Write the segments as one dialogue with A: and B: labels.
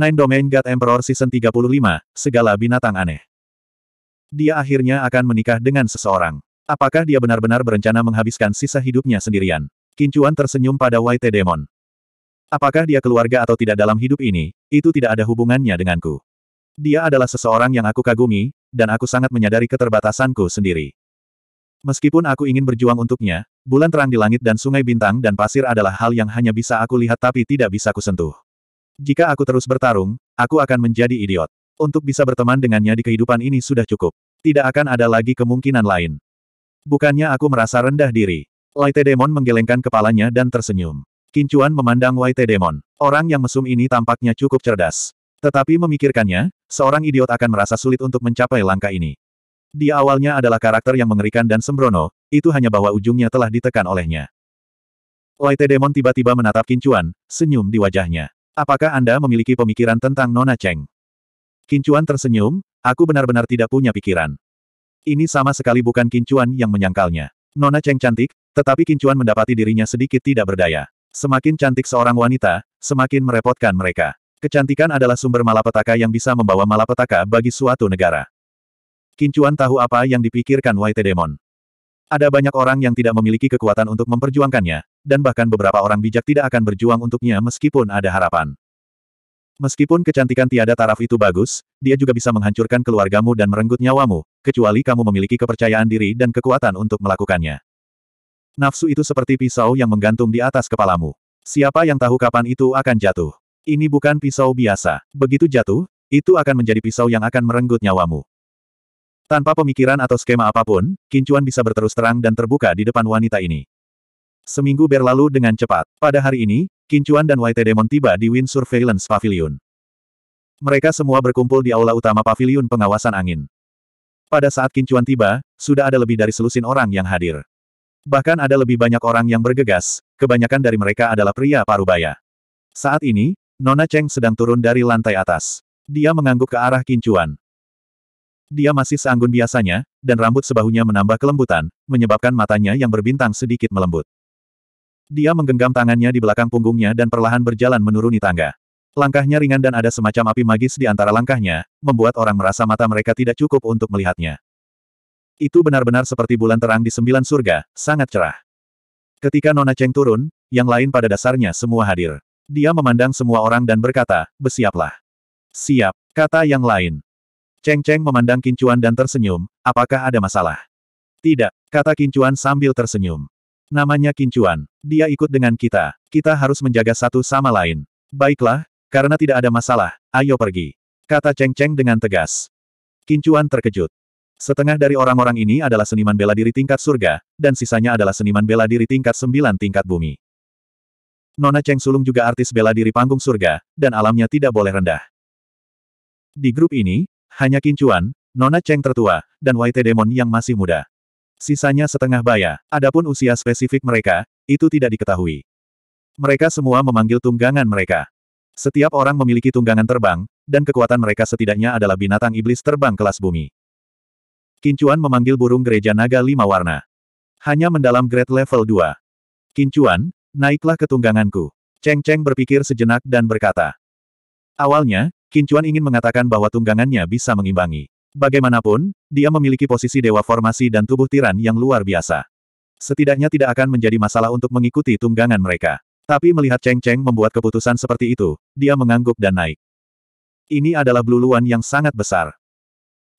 A: Nine Domain God Emperor Season 35, Segala Binatang Aneh. Dia akhirnya akan menikah dengan seseorang. Apakah dia benar-benar berencana menghabiskan sisa hidupnya sendirian? Kincuan tersenyum pada White Demon. Apakah dia keluarga atau tidak dalam hidup ini, itu tidak ada hubungannya denganku. Dia adalah seseorang yang aku kagumi, dan aku sangat menyadari keterbatasanku sendiri. Meskipun aku ingin berjuang untuknya, bulan terang di langit dan sungai bintang dan pasir adalah hal yang hanya bisa aku lihat tapi tidak bisa kusentuh. Jika aku terus bertarung, aku akan menjadi idiot. Untuk bisa berteman dengannya di kehidupan ini sudah cukup. Tidak akan ada lagi kemungkinan lain. Bukannya aku merasa rendah diri. White Demon menggelengkan kepalanya dan tersenyum. Kincuan memandang White Demon. Orang yang mesum ini tampaknya cukup cerdas. Tetapi memikirkannya, seorang idiot akan merasa sulit untuk mencapai langkah ini. Di awalnya adalah karakter yang mengerikan dan sembrono, itu hanya bahwa ujungnya telah ditekan olehnya. White Demon tiba-tiba menatap Kincuan, senyum di wajahnya. Apakah Anda memiliki pemikiran tentang Nona Cheng? Kincuan tersenyum, aku benar-benar tidak punya pikiran. Ini sama sekali bukan Kincuan yang menyangkalnya. Nona Cheng cantik, tetapi Kincuan mendapati dirinya sedikit tidak berdaya. Semakin cantik seorang wanita, semakin merepotkan mereka. Kecantikan adalah sumber malapetaka yang bisa membawa malapetaka bagi suatu negara. Kincuan tahu apa yang dipikirkan White Demon. Ada banyak orang yang tidak memiliki kekuatan untuk memperjuangkannya, dan bahkan beberapa orang bijak tidak akan berjuang untuknya meskipun ada harapan. Meskipun kecantikan tiada taraf itu bagus, dia juga bisa menghancurkan keluargamu dan merenggut nyawamu, kecuali kamu memiliki kepercayaan diri dan kekuatan untuk melakukannya. Nafsu itu seperti pisau yang menggantung di atas kepalamu. Siapa yang tahu kapan itu akan jatuh? Ini bukan pisau biasa. Begitu jatuh, itu akan menjadi pisau yang akan merenggut nyawamu. Tanpa pemikiran atau skema apapun, Kincuan bisa berterus terang dan terbuka di depan wanita ini. Seminggu berlalu dengan cepat. Pada hari ini, Kincuan dan White Demon tiba di Wind Surveillance Pavilion. Mereka semua berkumpul di aula utama pavilion pengawasan angin. Pada saat Kincuan tiba, sudah ada lebih dari selusin orang yang hadir. Bahkan ada lebih banyak orang yang bergegas, kebanyakan dari mereka adalah pria parubaya. Saat ini, Nona Cheng sedang turun dari lantai atas. Dia mengangguk ke arah Kincuan. Dia masih seanggun biasanya, dan rambut sebahunya menambah kelembutan, menyebabkan matanya yang berbintang sedikit melembut. Dia menggenggam tangannya di belakang punggungnya dan perlahan berjalan menuruni tangga. Langkahnya ringan dan ada semacam api magis di antara langkahnya, membuat orang merasa mata mereka tidak cukup untuk melihatnya. Itu benar-benar seperti bulan terang di sembilan surga, sangat cerah. Ketika Nona Cheng turun, yang lain pada dasarnya semua hadir. Dia memandang semua orang dan berkata, bersiaplah. Siap, kata yang lain. Cheng Cheng memandang Kincuan dan tersenyum, apakah ada masalah? Tidak, kata Kincuan sambil tersenyum. Namanya Kincuan. Dia ikut dengan kita. Kita harus menjaga satu sama lain. Baiklah, karena tidak ada masalah, ayo pergi. Kata Cheng Cheng dengan tegas. Kincuan terkejut. Setengah dari orang-orang ini adalah seniman bela diri tingkat surga, dan sisanya adalah seniman bela diri tingkat sembilan tingkat bumi. Nona Cheng Sulung juga artis bela diri panggung surga, dan alamnya tidak boleh rendah. Di grup ini, hanya Kincuan, Nona Cheng tertua, dan White Demon yang masih muda. Sisanya setengah baya, adapun usia spesifik mereka, itu tidak diketahui. Mereka semua memanggil tunggangan mereka. Setiap orang memiliki tunggangan terbang, dan kekuatan mereka setidaknya adalah binatang iblis terbang kelas bumi. Kincuan memanggil burung gereja naga lima warna. Hanya mendalam grade level 2. Kincuan, naiklah ke tungganganku. Cheng Cheng berpikir sejenak dan berkata. Awalnya, Kincuan ingin mengatakan bahwa tunggangannya bisa mengimbangi. Bagaimanapun, dia memiliki posisi dewa formasi dan tubuh tiran yang luar biasa. Setidaknya tidak akan menjadi masalah untuk mengikuti tunggangan mereka. Tapi melihat Cheng Cheng membuat keputusan seperti itu, dia mengangguk dan naik. Ini adalah bluluan yang sangat besar.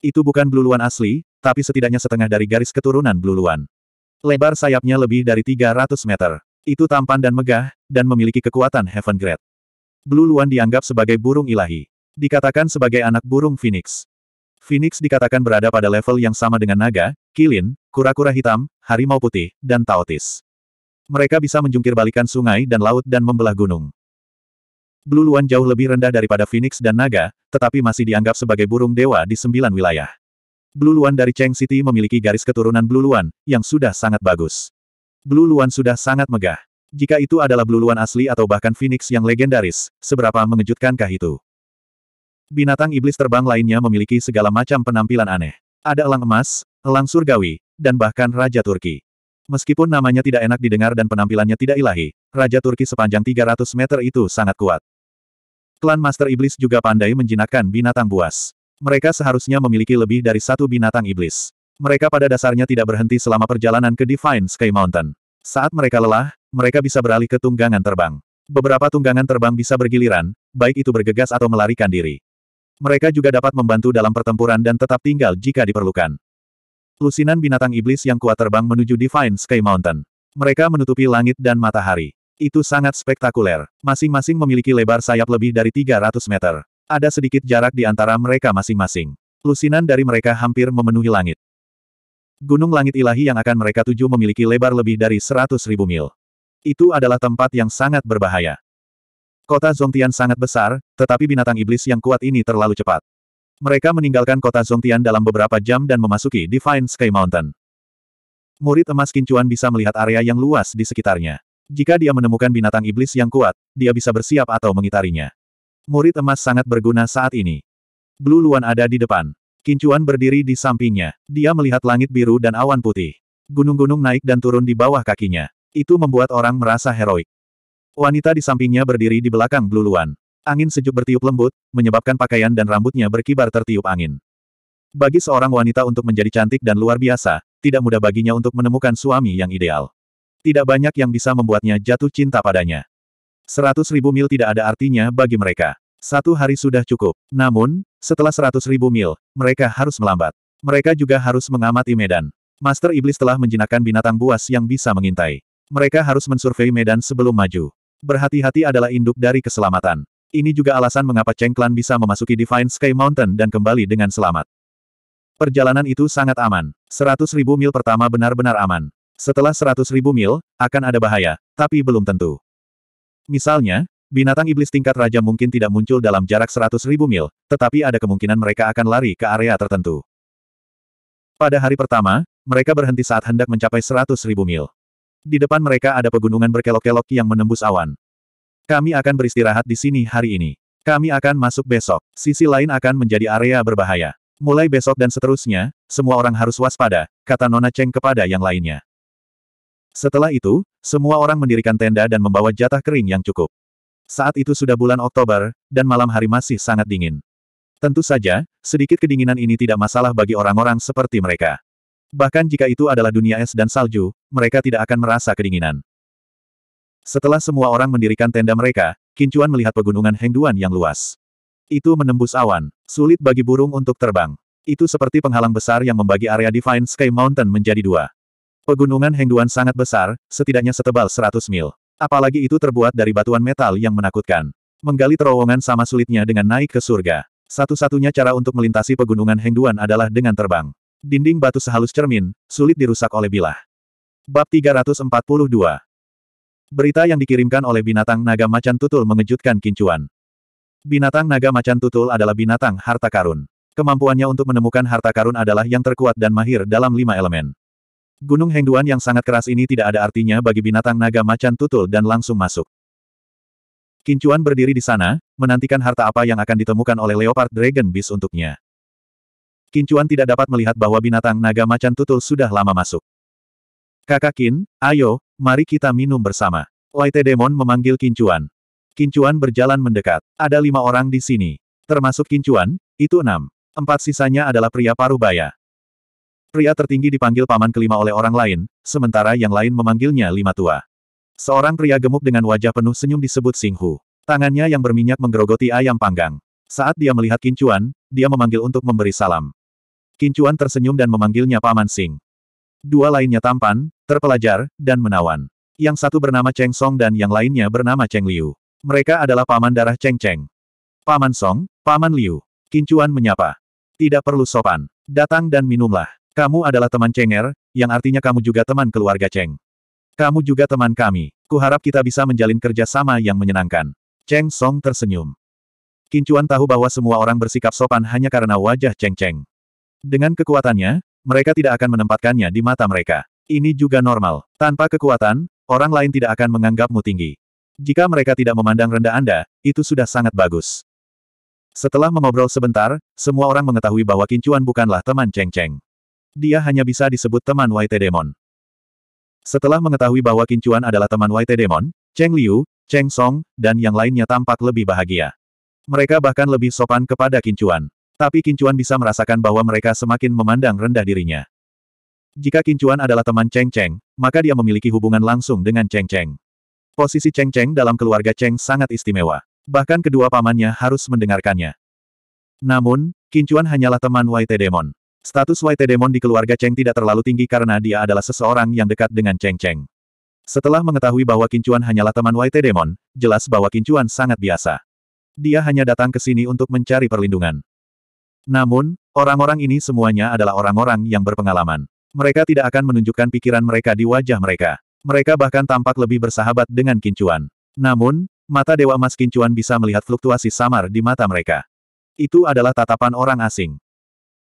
A: Itu bukan bluluan asli, tapi setidaknya setengah dari garis keturunan bluluan. Lebar sayapnya lebih dari 300 meter. Itu tampan dan megah, dan memiliki kekuatan Heaven Grade. Bluluan dianggap sebagai burung ilahi. Dikatakan sebagai anak burung Phoenix. Phoenix dikatakan berada pada level yang sama dengan naga, kilin, kura-kura hitam, harimau putih, dan taotis. Mereka bisa menjungkirbalikan sungai dan laut dan membelah gunung. Blue jauh lebih rendah daripada Phoenix dan Naga, tetapi masih dianggap sebagai burung dewa di sembilan wilayah. Blue dari Cheng City memiliki garis keturunan Blue yang sudah sangat bagus. Blue sudah sangat megah. Jika itu adalah Blue asli atau bahkan Phoenix yang legendaris, seberapa mengejutkankah itu? Binatang iblis terbang lainnya memiliki segala macam penampilan aneh. Ada elang emas, elang surgawi, dan bahkan Raja Turki. Meskipun namanya tidak enak didengar dan penampilannya tidak ilahi, Raja Turki sepanjang 300 meter itu sangat kuat. Klan Master Iblis juga pandai menjinakkan binatang buas. Mereka seharusnya memiliki lebih dari satu binatang iblis. Mereka pada dasarnya tidak berhenti selama perjalanan ke Divine Sky Mountain. Saat mereka lelah, mereka bisa beralih ke tunggangan terbang. Beberapa tunggangan terbang bisa bergiliran, baik itu bergegas atau melarikan diri. Mereka juga dapat membantu dalam pertempuran dan tetap tinggal jika diperlukan. Lusinan binatang iblis yang kuat terbang menuju Divine Sky Mountain. Mereka menutupi langit dan matahari. Itu sangat spektakuler. Masing-masing memiliki lebar sayap lebih dari 300 meter. Ada sedikit jarak di antara mereka masing-masing. Lusinan dari mereka hampir memenuhi langit. Gunung langit ilahi yang akan mereka tuju memiliki lebar lebih dari 100.000 mil. Itu adalah tempat yang sangat berbahaya. Kota Zongtian sangat besar, tetapi binatang iblis yang kuat ini terlalu cepat. Mereka meninggalkan kota Zongtian dalam beberapa jam dan memasuki Divine Sky Mountain. Murid emas Kincuan bisa melihat area yang luas di sekitarnya. Jika dia menemukan binatang iblis yang kuat, dia bisa bersiap atau mengitarinya. Murid emas sangat berguna saat ini. Blue Luan ada di depan. Kincuan berdiri di sampingnya. Dia melihat langit biru dan awan putih. Gunung-gunung naik dan turun di bawah kakinya. Itu membuat orang merasa heroik. Wanita di sampingnya berdiri di belakang bluluan. Angin sejuk bertiup lembut, menyebabkan pakaian dan rambutnya berkibar tertiup angin. Bagi seorang wanita untuk menjadi cantik dan luar biasa, tidak mudah baginya untuk menemukan suami yang ideal. Tidak banyak yang bisa membuatnya jatuh cinta padanya. Seratus ribu mil tidak ada artinya bagi mereka. Satu hari sudah cukup. Namun, setelah seratus ribu mil, mereka harus melambat. Mereka juga harus mengamati medan. Master Iblis telah menjinakkan binatang buas yang bisa mengintai. Mereka harus mensurvei medan sebelum maju. Berhati-hati adalah induk dari keselamatan. Ini juga alasan mengapa Cheng Clan bisa memasuki Divine Sky Mountain dan kembali dengan selamat. Perjalanan itu sangat aman. 100.000 mil pertama benar-benar aman. Setelah 100.000 mil, akan ada bahaya, tapi belum tentu. Misalnya, binatang iblis tingkat raja mungkin tidak muncul dalam jarak 100.000 mil, tetapi ada kemungkinan mereka akan lari ke area tertentu. Pada hari pertama, mereka berhenti saat hendak mencapai 100.000 mil. Di depan mereka ada pegunungan berkelok-kelok yang menembus awan. Kami akan beristirahat di sini hari ini. Kami akan masuk besok. Sisi lain akan menjadi area berbahaya. Mulai besok dan seterusnya, semua orang harus waspada, kata Nona Cheng kepada yang lainnya. Setelah itu, semua orang mendirikan tenda dan membawa jatah kering yang cukup. Saat itu sudah bulan Oktober, dan malam hari masih sangat dingin. Tentu saja, sedikit kedinginan ini tidak masalah bagi orang-orang seperti mereka. Bahkan jika itu adalah dunia es dan salju, mereka tidak akan merasa kedinginan. Setelah semua orang mendirikan tenda mereka, Kincuan melihat pegunungan Hengduan yang luas. Itu menembus awan. Sulit bagi burung untuk terbang. Itu seperti penghalang besar yang membagi area Divine Sky Mountain menjadi dua. Pegunungan Hengduan sangat besar, setidaknya setebal 100 mil. Apalagi itu terbuat dari batuan metal yang menakutkan. Menggali terowongan sama sulitnya dengan naik ke surga. Satu-satunya cara untuk melintasi pegunungan Hengduan adalah dengan terbang. Dinding batu sehalus cermin, sulit dirusak oleh bilah. Bab 342 Berita yang dikirimkan oleh binatang naga macan tutul mengejutkan Kincuan. Binatang naga macan tutul adalah binatang harta karun. Kemampuannya untuk menemukan harta karun adalah yang terkuat dan mahir dalam lima elemen. Gunung Hengduan yang sangat keras ini tidak ada artinya bagi binatang naga macan tutul dan langsung masuk. Kincuan berdiri di sana, menantikan harta apa yang akan ditemukan oleh Leopard Dragon Beast untuknya. Kincuan tidak dapat melihat bahwa binatang naga macan tutul sudah lama masuk. Kakak Kin, ayo, mari kita minum bersama. White Demon memanggil Kincuan. Kincuan berjalan mendekat. Ada lima orang di sini. Termasuk Kincuan, itu enam. Empat sisanya adalah pria paruh baya. Pria tertinggi dipanggil paman kelima oleh orang lain, sementara yang lain memanggilnya lima tua. Seorang pria gemuk dengan wajah penuh senyum disebut Singhu. Tangannya yang berminyak menggerogoti ayam panggang. Saat dia melihat Kincuan, dia memanggil untuk memberi salam. Kincuan tersenyum dan memanggilnya Paman Sing. Dua lainnya tampan, terpelajar, dan menawan. Yang satu bernama Cheng Song dan yang lainnya bernama Cheng Liu. Mereka adalah paman darah Cheng Cheng. Paman Song, Paman Liu. Kincuan menyapa. Tidak perlu sopan. Datang dan minumlah. Kamu adalah teman Cheng Er, yang artinya kamu juga teman keluarga Cheng. Kamu juga teman kami. Kuharap kita bisa menjalin kerja sama yang menyenangkan. Cheng Song tersenyum. Kincuan tahu bahwa semua orang bersikap sopan hanya karena wajah Cheng Cheng. Dengan kekuatannya, mereka tidak akan menempatkannya di mata mereka. Ini juga normal. Tanpa kekuatan, orang lain tidak akan menganggapmu tinggi. Jika mereka tidak memandang rendah Anda, itu sudah sangat bagus. Setelah mengobrol sebentar, semua orang mengetahui bahwa Kincuan bukanlah teman Cheng Cheng. Dia hanya bisa disebut teman White Demon. Setelah mengetahui bahwa Kincuan adalah teman White Demon, Cheng Liu, Cheng Song, dan yang lainnya tampak lebih bahagia. Mereka bahkan lebih sopan kepada Kincuan. Tapi Kincuan bisa merasakan bahwa mereka semakin memandang rendah dirinya. Jika Kincuan adalah teman Cheng Cheng, maka dia memiliki hubungan langsung dengan Cheng Cheng. Posisi Cheng Cheng dalam keluarga Cheng sangat istimewa. Bahkan kedua pamannya harus mendengarkannya. Namun, Kincuan hanyalah teman White Demon. Status White Demon di keluarga Cheng tidak terlalu tinggi karena dia adalah seseorang yang dekat dengan Cheng Cheng. Setelah mengetahui bahwa Kincuan hanyalah teman White Demon, jelas bahwa Kincuan sangat biasa. Dia hanya datang ke sini untuk mencari perlindungan. Namun, orang-orang ini semuanya adalah orang-orang yang berpengalaman. Mereka tidak akan menunjukkan pikiran mereka di wajah mereka. Mereka bahkan tampak lebih bersahabat dengan kincuan. Namun, mata Dewa Emas kincuan bisa melihat fluktuasi samar di mata mereka. Itu adalah tatapan orang asing.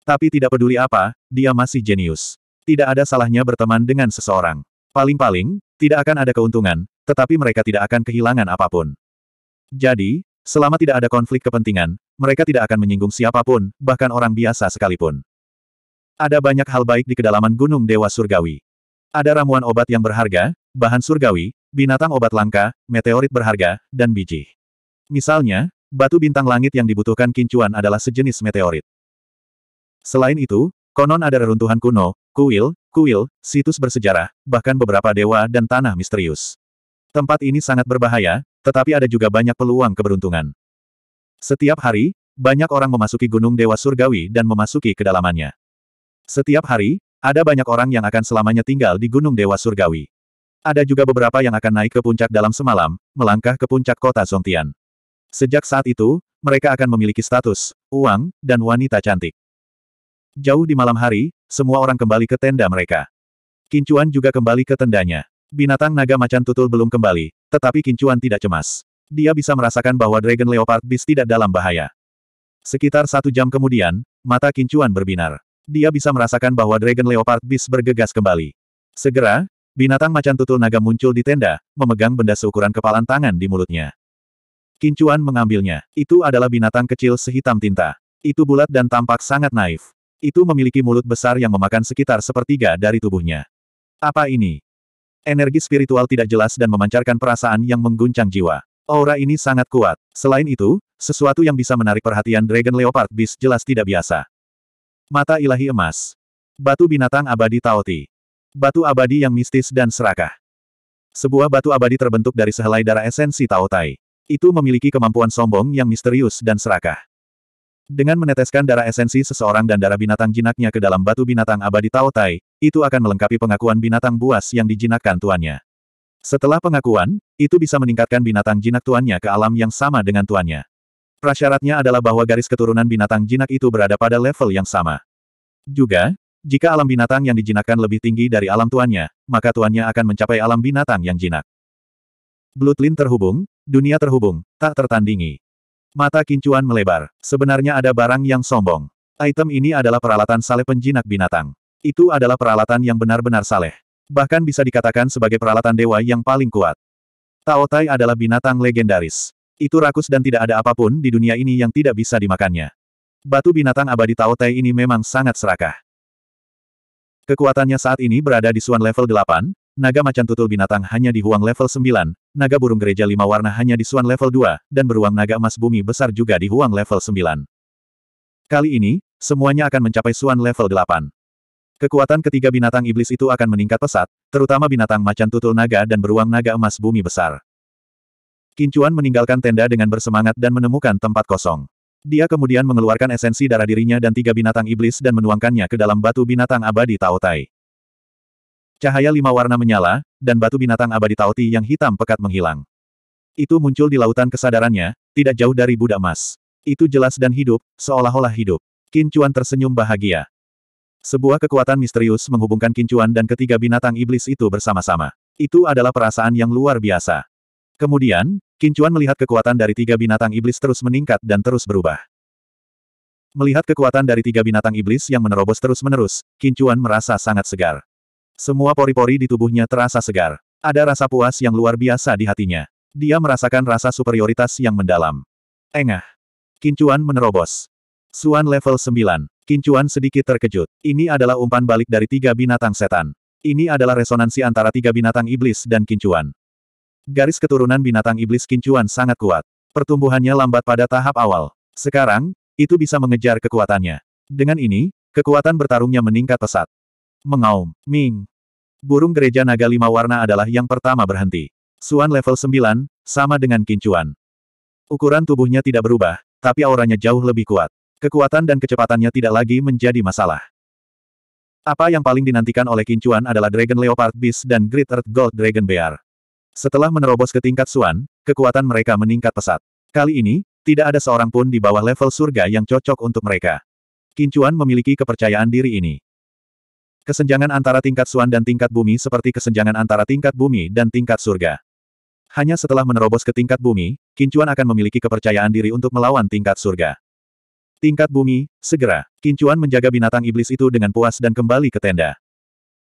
A: Tapi tidak peduli apa, dia masih jenius. Tidak ada salahnya berteman dengan seseorang. Paling-paling, tidak akan ada keuntungan, tetapi mereka tidak akan kehilangan apapun. Jadi, selama tidak ada konflik kepentingan, mereka tidak akan menyinggung siapapun, bahkan orang biasa sekalipun. Ada banyak hal baik di kedalaman Gunung Dewa Surgawi. Ada ramuan obat yang berharga, bahan surgawi, binatang obat langka, meteorit berharga, dan biji. Misalnya, batu bintang langit yang dibutuhkan kincuan adalah sejenis meteorit. Selain itu, konon ada reruntuhan kuno, kuil, kuil, situs bersejarah, bahkan beberapa dewa dan tanah misterius. Tempat ini sangat berbahaya, tetapi ada juga banyak peluang keberuntungan. Setiap hari, banyak orang memasuki Gunung Dewa Surgawi dan memasuki kedalamannya. Setiap hari, ada banyak orang yang akan selamanya tinggal di Gunung Dewa Surgawi. Ada juga beberapa yang akan naik ke puncak dalam semalam, melangkah ke puncak kota Zongtian. Sejak saat itu, mereka akan memiliki status, uang, dan wanita cantik. Jauh di malam hari, semua orang kembali ke tenda mereka. Kincuan juga kembali ke tendanya. Binatang naga macan tutul belum kembali, tetapi Kincuan tidak cemas dia bisa merasakan bahwa Dragon Leopard Beast tidak dalam bahaya. Sekitar satu jam kemudian, mata kincuan berbinar. Dia bisa merasakan bahwa Dragon Leopard Beast bergegas kembali. Segera, binatang macan tutul naga muncul di tenda, memegang benda seukuran kepalan tangan di mulutnya. Kincuan mengambilnya. Itu adalah binatang kecil sehitam tinta. Itu bulat dan tampak sangat naif. Itu memiliki mulut besar yang memakan sekitar sepertiga dari tubuhnya. Apa ini? Energi spiritual tidak jelas dan memancarkan perasaan yang mengguncang jiwa. Aura ini sangat kuat. Selain itu, sesuatu yang bisa menarik perhatian Dragon Leopard Beast jelas tidak biasa. Mata ilahi emas. Batu binatang abadi Taoti. Batu abadi yang mistis dan serakah. Sebuah batu abadi terbentuk dari sehelai darah esensi Taotai. Itu memiliki kemampuan sombong yang misterius dan serakah. Dengan meneteskan darah esensi seseorang dan darah binatang jinaknya ke dalam batu binatang abadi Taotai, itu akan melengkapi pengakuan binatang buas yang dijinakkan tuannya. Setelah pengakuan, itu bisa meningkatkan binatang jinak tuannya ke alam yang sama dengan tuannya. Prasyaratnya adalah bahwa garis keturunan binatang jinak itu berada pada level yang sama. Juga, jika alam binatang yang dijinakkan lebih tinggi dari alam tuannya, maka tuannya akan mencapai alam binatang yang jinak. Blutlin terhubung, dunia terhubung, tak tertandingi. Mata kincuan melebar. Sebenarnya ada barang yang sombong. Item ini adalah peralatan saleh penjinak binatang. Itu adalah peralatan yang benar-benar saleh bahkan bisa dikatakan sebagai peralatan dewa yang paling kuat. Tao Tai adalah binatang legendaris. Itu rakus dan tidak ada apapun di dunia ini yang tidak bisa dimakannya. Batu binatang abadi Tao Tai ini memang sangat serakah. Kekuatannya saat ini berada di Suan level 8, naga macan tutul binatang hanya di Huang level 9, naga burung gereja lima warna hanya di Suan level 2, dan beruang naga emas bumi besar juga di Huang level 9. Kali ini, semuanya akan mencapai Suan level 8. Kekuatan ketiga binatang iblis itu akan meningkat pesat, terutama binatang macan tutul naga dan beruang naga emas bumi besar. Kincuan meninggalkan tenda dengan bersemangat dan menemukan tempat kosong. Dia kemudian mengeluarkan esensi darah dirinya dan tiga binatang iblis dan menuangkannya ke dalam batu binatang abadi Taotai. Cahaya lima warna menyala, dan batu binatang abadi Taoti yang hitam pekat menghilang. Itu muncul di lautan kesadarannya, tidak jauh dari Buddha emas. Itu jelas dan hidup, seolah-olah hidup. Kincuan tersenyum bahagia. Sebuah kekuatan misterius menghubungkan kincuan dan ketiga binatang iblis itu bersama-sama. Itu adalah perasaan yang luar biasa. Kemudian, kincuan melihat kekuatan dari tiga binatang iblis terus meningkat dan terus berubah. Melihat kekuatan dari tiga binatang iblis yang menerobos terus-menerus, kincuan merasa sangat segar. Semua pori-pori di tubuhnya terasa segar. Ada rasa puas yang luar biasa di hatinya. Dia merasakan rasa superioritas yang mendalam. Engah. Kincuan menerobos. Suan level 9. Kincuan sedikit terkejut. Ini adalah umpan balik dari tiga binatang setan. Ini adalah resonansi antara tiga binatang iblis dan Kincuan. Garis keturunan binatang iblis Kincuan sangat kuat. Pertumbuhannya lambat pada tahap awal. Sekarang, itu bisa mengejar kekuatannya. Dengan ini, kekuatan bertarungnya meningkat pesat. Mengaum, Ming. Burung gereja naga lima warna adalah yang pertama berhenti. Suan level 9, sama dengan Kincuan. Ukuran tubuhnya tidak berubah, tapi auranya jauh lebih kuat. Kekuatan dan kecepatannya tidak lagi menjadi masalah. Apa yang paling dinantikan oleh Kincuan adalah Dragon Leopard Beast dan Great Earth Gold Dragon Bear. Setelah menerobos ke tingkat Suan, kekuatan mereka meningkat pesat. Kali ini, tidak ada seorang pun di bawah level surga yang cocok untuk mereka. Kincuan memiliki kepercayaan diri ini. Kesenjangan antara tingkat Suan dan tingkat bumi seperti kesenjangan antara tingkat bumi dan tingkat surga. Hanya setelah menerobos ke tingkat bumi, Kincuan akan memiliki kepercayaan diri untuk melawan tingkat surga. Tingkat bumi, segera. Kincuan menjaga binatang iblis itu dengan puas dan kembali ke tenda.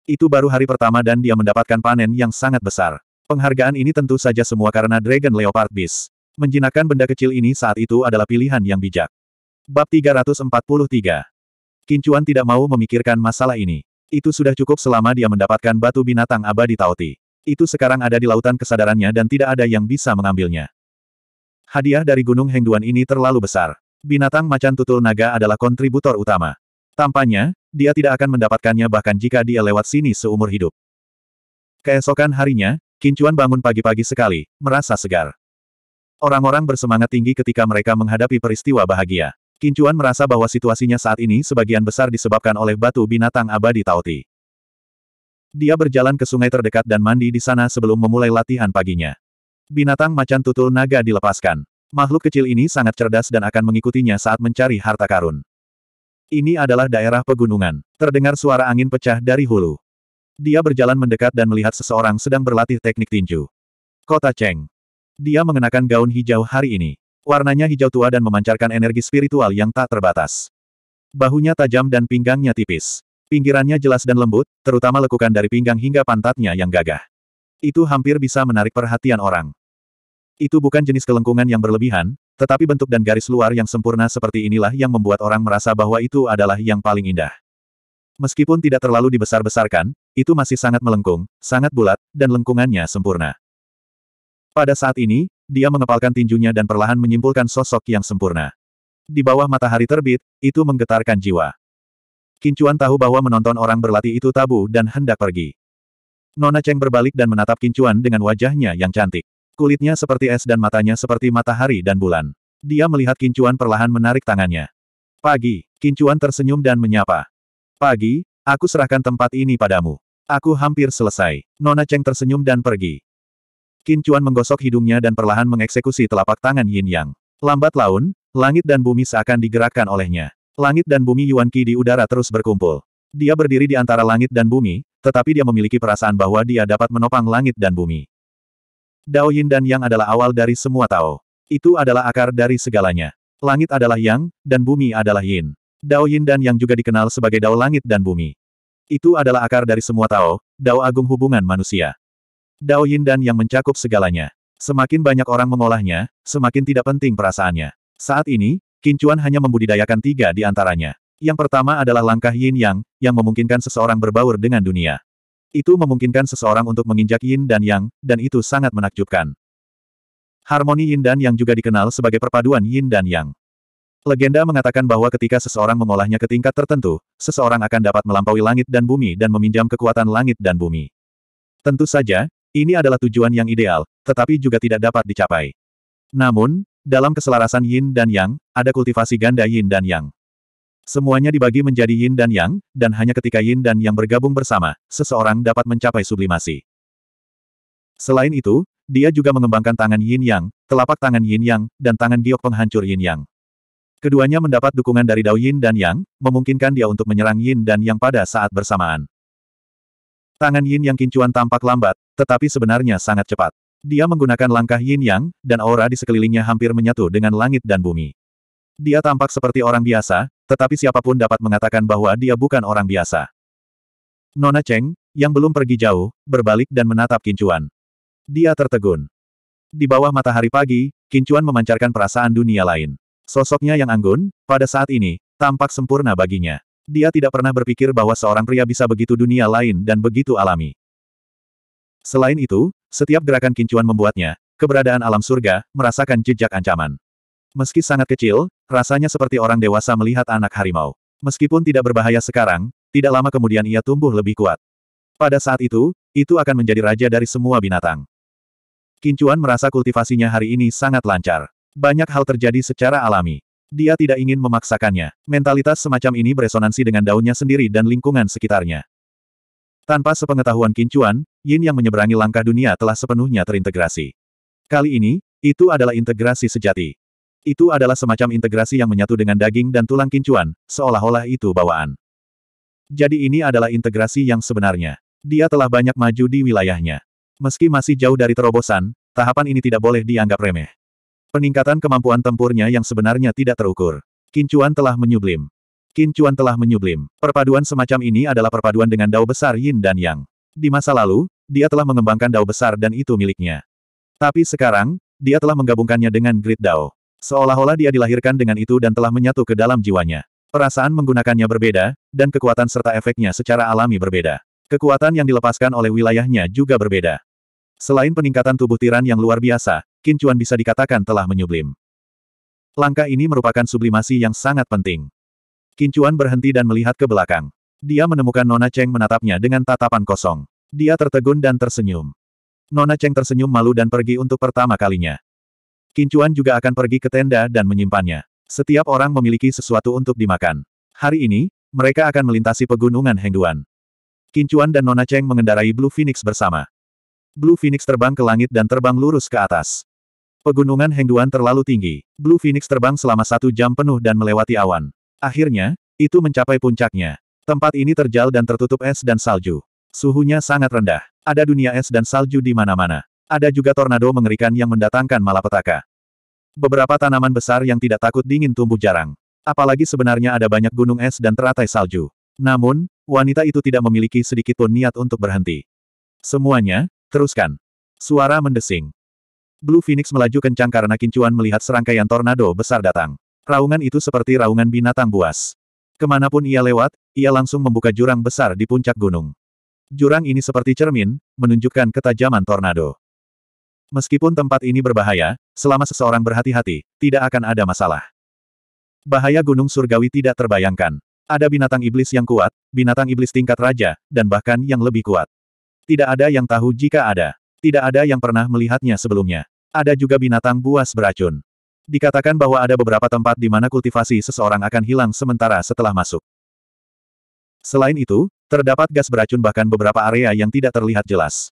A: Itu baru hari pertama dan dia mendapatkan panen yang sangat besar. Penghargaan ini tentu saja semua karena Dragon Leopard Beast. Menjinakkan benda kecil ini saat itu adalah pilihan yang bijak. Bab 343 Kincuan tidak mau memikirkan masalah ini. Itu sudah cukup selama dia mendapatkan batu binatang abadi Tauti. Itu sekarang ada di lautan kesadarannya dan tidak ada yang bisa mengambilnya. Hadiah dari Gunung Hengduan ini terlalu besar. Binatang macan tutul naga adalah kontributor utama. Tampaknya, dia tidak akan mendapatkannya bahkan jika dia lewat sini seumur hidup. Keesokan harinya, Kincuan bangun pagi-pagi sekali, merasa segar. Orang-orang bersemangat tinggi ketika mereka menghadapi peristiwa bahagia. Kincuan merasa bahwa situasinya saat ini sebagian besar disebabkan oleh batu binatang abadi Tauti. Dia berjalan ke sungai terdekat dan mandi di sana sebelum memulai latihan paginya. Binatang macan tutul naga dilepaskan. Makhluk kecil ini sangat cerdas dan akan mengikutinya saat mencari harta karun. Ini adalah daerah pegunungan. Terdengar suara angin pecah dari hulu. Dia berjalan mendekat dan melihat seseorang sedang berlatih teknik tinju. Kota Cheng. Dia mengenakan gaun hijau hari ini. Warnanya hijau tua dan memancarkan energi spiritual yang tak terbatas. Bahunya tajam dan pinggangnya tipis. Pinggirannya jelas dan lembut, terutama lekukan dari pinggang hingga pantatnya yang gagah. Itu hampir bisa menarik perhatian orang. Itu bukan jenis kelengkungan yang berlebihan, tetapi bentuk dan garis luar yang sempurna seperti inilah yang membuat orang merasa bahwa itu adalah yang paling indah. Meskipun tidak terlalu dibesar-besarkan, itu masih sangat melengkung, sangat bulat, dan lengkungannya sempurna. Pada saat ini, dia mengepalkan tinjunya dan perlahan menyimpulkan sosok yang sempurna. Di bawah matahari terbit, itu menggetarkan jiwa. Kincuan tahu bahwa menonton orang berlatih itu tabu dan hendak pergi. Nona Cheng berbalik dan menatap Kincuan dengan wajahnya yang cantik. Kulitnya seperti es dan matanya seperti matahari dan bulan. Dia melihat Kincuan perlahan menarik tangannya. Pagi, Kincuan tersenyum dan menyapa. Pagi, aku serahkan tempat ini padamu. Aku hampir selesai. Nona Cheng tersenyum dan pergi. Kincuan menggosok hidungnya dan perlahan mengeksekusi telapak tangan Yin Yang. Lambat laun, langit dan bumi seakan digerakkan olehnya. Langit dan bumi Yuan Qi di udara terus berkumpul. Dia berdiri di antara langit dan bumi, tetapi dia memiliki perasaan bahwa dia dapat menopang langit dan bumi. Dao Yin dan Yang adalah awal dari semua Tao. Itu adalah akar dari segalanya. Langit adalah Yang, dan bumi adalah Yin. Dao Yin dan Yang juga dikenal sebagai Dao Langit dan Bumi. Itu adalah akar dari semua Tao, Dao Agung Hubungan Manusia. Dao Yin dan Yang mencakup segalanya. Semakin banyak orang mengolahnya, semakin tidak penting perasaannya. Saat ini, Kincuan hanya membudidayakan tiga di antaranya. Yang pertama adalah langkah Yin Yang, yang memungkinkan seseorang berbaur dengan dunia. Itu memungkinkan seseorang untuk menginjak yin dan yang, dan itu sangat menakjubkan. Harmoni yin dan yang juga dikenal sebagai perpaduan yin dan yang. Legenda mengatakan bahwa ketika seseorang mengolahnya ke tingkat tertentu, seseorang akan dapat melampaui langit dan bumi dan meminjam kekuatan langit dan bumi. Tentu saja, ini adalah tujuan yang ideal, tetapi juga tidak dapat dicapai. Namun, dalam keselarasan yin dan yang, ada kultivasi ganda yin dan yang. Semuanya dibagi menjadi yin dan yang, dan hanya ketika yin dan yang bergabung bersama, seseorang dapat mencapai sublimasi. Selain itu, dia juga mengembangkan tangan yin yang, telapak tangan yin yang, dan tangan giok penghancur yin yang. Keduanya mendapat dukungan dari Dao Yin dan Yang, memungkinkan dia untuk menyerang Yin dan Yang pada saat bersamaan. Tangan Yin Yang kincuan tampak lambat, tetapi sebenarnya sangat cepat. Dia menggunakan langkah Yin Yang, dan aura di sekelilingnya hampir menyatu dengan langit dan bumi. Dia tampak seperti orang biasa, tetapi siapapun dapat mengatakan bahwa dia bukan orang biasa. Nona Cheng, yang belum pergi jauh, berbalik dan menatap Kincuan. Dia tertegun. Di bawah matahari pagi, Kincuan memancarkan perasaan dunia lain. Sosoknya yang anggun, pada saat ini, tampak sempurna baginya. Dia tidak pernah berpikir bahwa seorang pria bisa begitu dunia lain dan begitu alami. Selain itu, setiap gerakan Kincuan membuatnya, keberadaan alam surga, merasakan jejak ancaman. Meski sangat kecil, rasanya seperti orang dewasa melihat anak harimau. Meskipun tidak berbahaya sekarang, tidak lama kemudian ia tumbuh lebih kuat. Pada saat itu, itu akan menjadi raja dari semua binatang. Kincuan merasa kultivasinya hari ini sangat lancar. Banyak hal terjadi secara alami. Dia tidak ingin memaksakannya. Mentalitas semacam ini beresonansi dengan daunnya sendiri dan lingkungan sekitarnya. Tanpa sepengetahuan Kincuan, Yin yang menyeberangi langkah dunia telah sepenuhnya terintegrasi. Kali ini, itu adalah integrasi sejati. Itu adalah semacam integrasi yang menyatu dengan daging dan tulang kincuan, seolah-olah itu bawaan. Jadi ini adalah integrasi yang sebenarnya. Dia telah banyak maju di wilayahnya. Meski masih jauh dari terobosan, tahapan ini tidak boleh dianggap remeh. Peningkatan kemampuan tempurnya yang sebenarnya tidak terukur. Kincuan telah menyublim. Kincuan telah menyublim. Perpaduan semacam ini adalah perpaduan dengan dao besar yin dan yang. Di masa lalu, dia telah mengembangkan dao besar dan itu miliknya. Tapi sekarang, dia telah menggabungkannya dengan grid dao. Seolah-olah dia dilahirkan dengan itu dan telah menyatu ke dalam jiwanya. Perasaan menggunakannya berbeda, dan kekuatan serta efeknya secara alami berbeda. Kekuatan yang dilepaskan oleh wilayahnya juga berbeda. Selain peningkatan tubuh tiran yang luar biasa, Kincuan bisa dikatakan telah menyublim. Langkah ini merupakan sublimasi yang sangat penting. Kincuan berhenti dan melihat ke belakang. Dia menemukan Nona Cheng menatapnya dengan tatapan kosong. Dia tertegun dan tersenyum. Nona Cheng tersenyum malu dan pergi untuk pertama kalinya. Kincuan juga akan pergi ke tenda dan menyimpannya. Setiap orang memiliki sesuatu untuk dimakan. Hari ini, mereka akan melintasi pegunungan Hengduan. Kincuan dan Nona Cheng mengendarai Blue Phoenix bersama. Blue Phoenix terbang ke langit dan terbang lurus ke atas. Pegunungan Hengduan terlalu tinggi. Blue Phoenix terbang selama satu jam penuh dan melewati awan. Akhirnya, itu mencapai puncaknya. Tempat ini terjal dan tertutup es dan salju. Suhunya sangat rendah. Ada dunia es dan salju di mana-mana. Ada juga tornado mengerikan yang mendatangkan malapetaka. Beberapa tanaman besar yang tidak takut dingin tumbuh jarang. Apalagi sebenarnya ada banyak gunung es dan teratai salju. Namun, wanita itu tidak memiliki sedikitpun niat untuk berhenti. Semuanya, teruskan. Suara mendesing. Blue Phoenix melaju kencang karena kincuan melihat serangkaian tornado besar datang. Raungan itu seperti raungan binatang buas. Kemanapun ia lewat, ia langsung membuka jurang besar di puncak gunung. Jurang ini seperti cermin, menunjukkan ketajaman tornado. Meskipun tempat ini berbahaya, selama seseorang berhati-hati, tidak akan ada masalah. Bahaya gunung surgawi tidak terbayangkan. Ada binatang iblis yang kuat, binatang iblis tingkat raja, dan bahkan yang lebih kuat. Tidak ada yang tahu jika ada. Tidak ada yang pernah melihatnya sebelumnya. Ada juga binatang buas beracun. Dikatakan bahwa ada beberapa tempat di mana kultivasi seseorang akan hilang sementara setelah masuk. Selain itu, terdapat gas beracun bahkan beberapa area yang tidak terlihat jelas.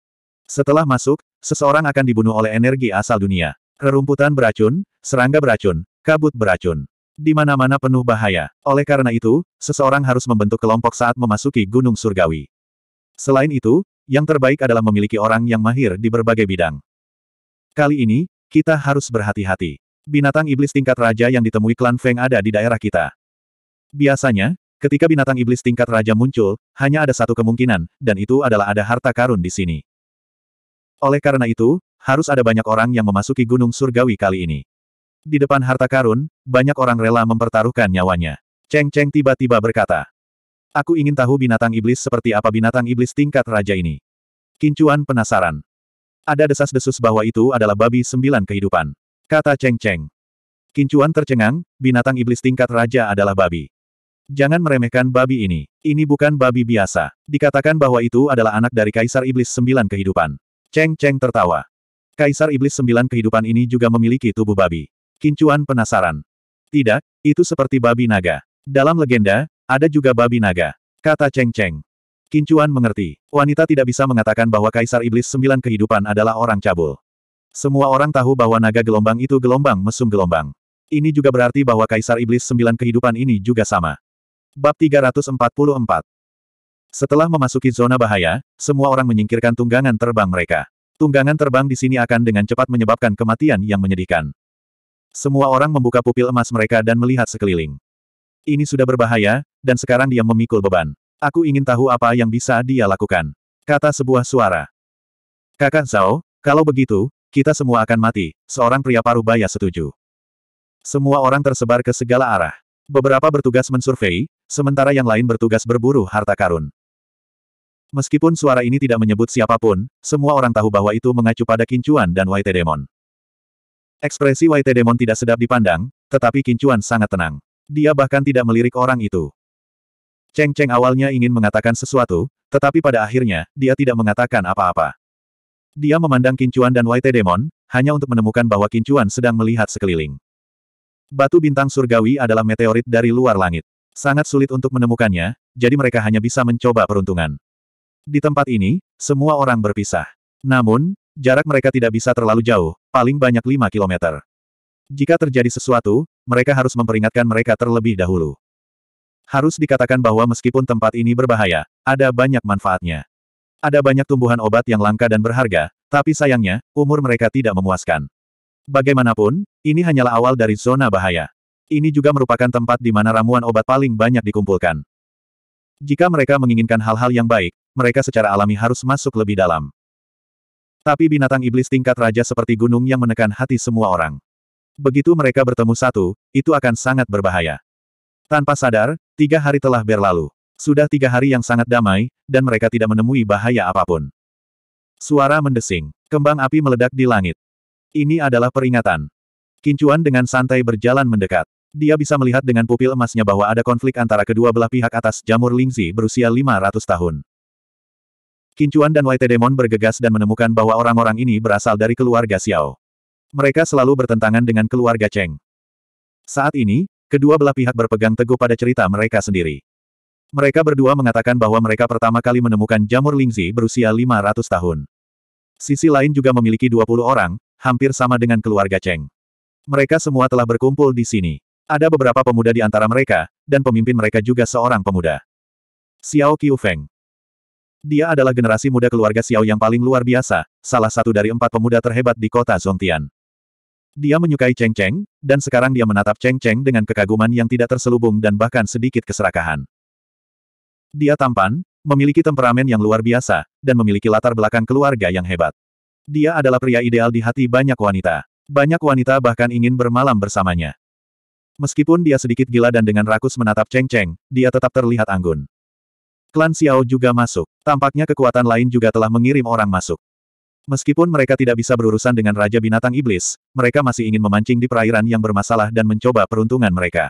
A: Setelah masuk, Seseorang akan dibunuh oleh energi asal dunia. Rerumputan beracun, serangga beracun, kabut beracun. Di mana-mana penuh bahaya. Oleh karena itu, seseorang harus membentuk kelompok saat memasuki Gunung Surgawi. Selain itu, yang terbaik adalah memiliki orang yang mahir di berbagai bidang. Kali ini, kita harus berhati-hati. Binatang iblis tingkat raja yang ditemui klan Feng ada di daerah kita. Biasanya, Ketika binatang iblis tingkat raja muncul, hanya ada satu kemungkinan, dan itu adalah ada harta karun di sini. Oleh karena itu, harus ada banyak orang yang memasuki gunung surgawi kali ini. Di depan harta karun, banyak orang rela mempertaruhkan nyawanya. Cheng Cheng tiba-tiba berkata, Aku ingin tahu binatang iblis seperti apa binatang iblis tingkat raja ini. Kincuan penasaran. Ada desas-desus bahwa itu adalah babi sembilan kehidupan. Kata Cheng Cheng. Kincuan tercengang, binatang iblis tingkat raja adalah babi. Jangan meremehkan babi ini. Ini bukan babi biasa. Dikatakan bahwa itu adalah anak dari kaisar iblis sembilan kehidupan. Cheng Cheng tertawa. Kaisar Iblis Sembilan kehidupan ini juga memiliki tubuh babi. Kincuan penasaran. Tidak, itu seperti babi naga. Dalam legenda, ada juga babi naga. Kata Cheng Cheng. Kincuan mengerti. Wanita tidak bisa mengatakan bahwa Kaisar Iblis Sembilan kehidupan adalah orang cabul. Semua orang tahu bahwa naga gelombang itu gelombang mesum gelombang. Ini juga berarti bahwa Kaisar Iblis Sembilan kehidupan ini juga sama. Bab 344 setelah memasuki zona bahaya, semua orang menyingkirkan tunggangan terbang mereka. Tunggangan terbang di sini akan dengan cepat menyebabkan kematian yang menyedihkan. Semua orang membuka pupil emas mereka dan melihat sekeliling. Ini sudah berbahaya, dan sekarang dia memikul beban. Aku ingin tahu apa yang bisa dia lakukan. Kata sebuah suara. Kakak Zhao, kalau begitu, kita semua akan mati, seorang pria paruh baya setuju. Semua orang tersebar ke segala arah. Beberapa bertugas mensurvei, sementara yang lain bertugas berburu harta karun. Meskipun suara ini tidak menyebut siapapun, semua orang tahu bahwa itu mengacu pada Kincuan dan White Demon. Ekspresi White Demon tidak sedap dipandang, tetapi Kincuan sangat tenang. Dia bahkan tidak melirik orang itu. Cheng Cheng awalnya ingin mengatakan sesuatu, tetapi pada akhirnya, dia tidak mengatakan apa-apa. Dia memandang Kincuan dan White Demon, hanya untuk menemukan bahwa Kincuan sedang melihat sekeliling. Batu bintang surgawi adalah meteorit dari luar langit. Sangat sulit untuk menemukannya, jadi mereka hanya bisa mencoba peruntungan. Di tempat ini, semua orang berpisah. Namun, jarak mereka tidak bisa terlalu jauh, paling banyak 5 kilometer. Jika terjadi sesuatu, mereka harus memperingatkan mereka terlebih dahulu. Harus dikatakan bahwa meskipun tempat ini berbahaya, ada banyak manfaatnya. Ada banyak tumbuhan obat yang langka dan berharga, tapi sayangnya, umur mereka tidak memuaskan. Bagaimanapun, ini hanyalah awal dari zona bahaya. Ini juga merupakan tempat di mana ramuan obat paling banyak dikumpulkan. Jika mereka menginginkan hal-hal yang baik, mereka secara alami harus masuk lebih dalam. Tapi binatang iblis tingkat raja seperti gunung yang menekan hati semua orang. Begitu mereka bertemu satu, itu akan sangat berbahaya. Tanpa sadar, tiga hari telah berlalu. Sudah tiga hari yang sangat damai, dan mereka tidak menemui bahaya apapun. Suara mendesing. Kembang api meledak di langit. Ini adalah peringatan. Kincuan dengan santai berjalan mendekat. Dia bisa melihat dengan pupil emasnya bahwa ada konflik antara kedua belah pihak atas jamur lingzi berusia 500 tahun. Kincuan dan White Demon bergegas dan menemukan bahwa orang-orang ini berasal dari keluarga Xiao. Mereka selalu bertentangan dengan keluarga Cheng. Saat ini, kedua belah pihak berpegang teguh pada cerita mereka sendiri. Mereka berdua mengatakan bahwa mereka pertama kali menemukan jamur lingzi berusia 500 tahun. Sisi lain juga memiliki 20 orang, hampir sama dengan keluarga Cheng. Mereka semua telah berkumpul di sini. Ada beberapa pemuda di antara mereka, dan pemimpin mereka juga seorang pemuda. Xiao Qiufeng. Dia adalah generasi muda keluarga Xiao yang paling luar biasa, salah satu dari empat pemuda terhebat di kota Zhongtian. Dia menyukai Cheng Cheng, dan sekarang dia menatap Cheng Cheng dengan kekaguman yang tidak terselubung dan bahkan sedikit keserakahan. Dia tampan, memiliki temperamen yang luar biasa, dan memiliki latar belakang keluarga yang hebat. Dia adalah pria ideal di hati banyak wanita. Banyak wanita bahkan ingin bermalam bersamanya. Meskipun dia sedikit gila dan dengan rakus menatap Cheng Cheng, dia tetap terlihat anggun. Klan Xiao juga masuk. Tampaknya kekuatan lain juga telah mengirim orang masuk. Meskipun mereka tidak bisa berurusan dengan Raja Binatang Iblis, mereka masih ingin memancing di perairan yang bermasalah dan mencoba peruntungan mereka.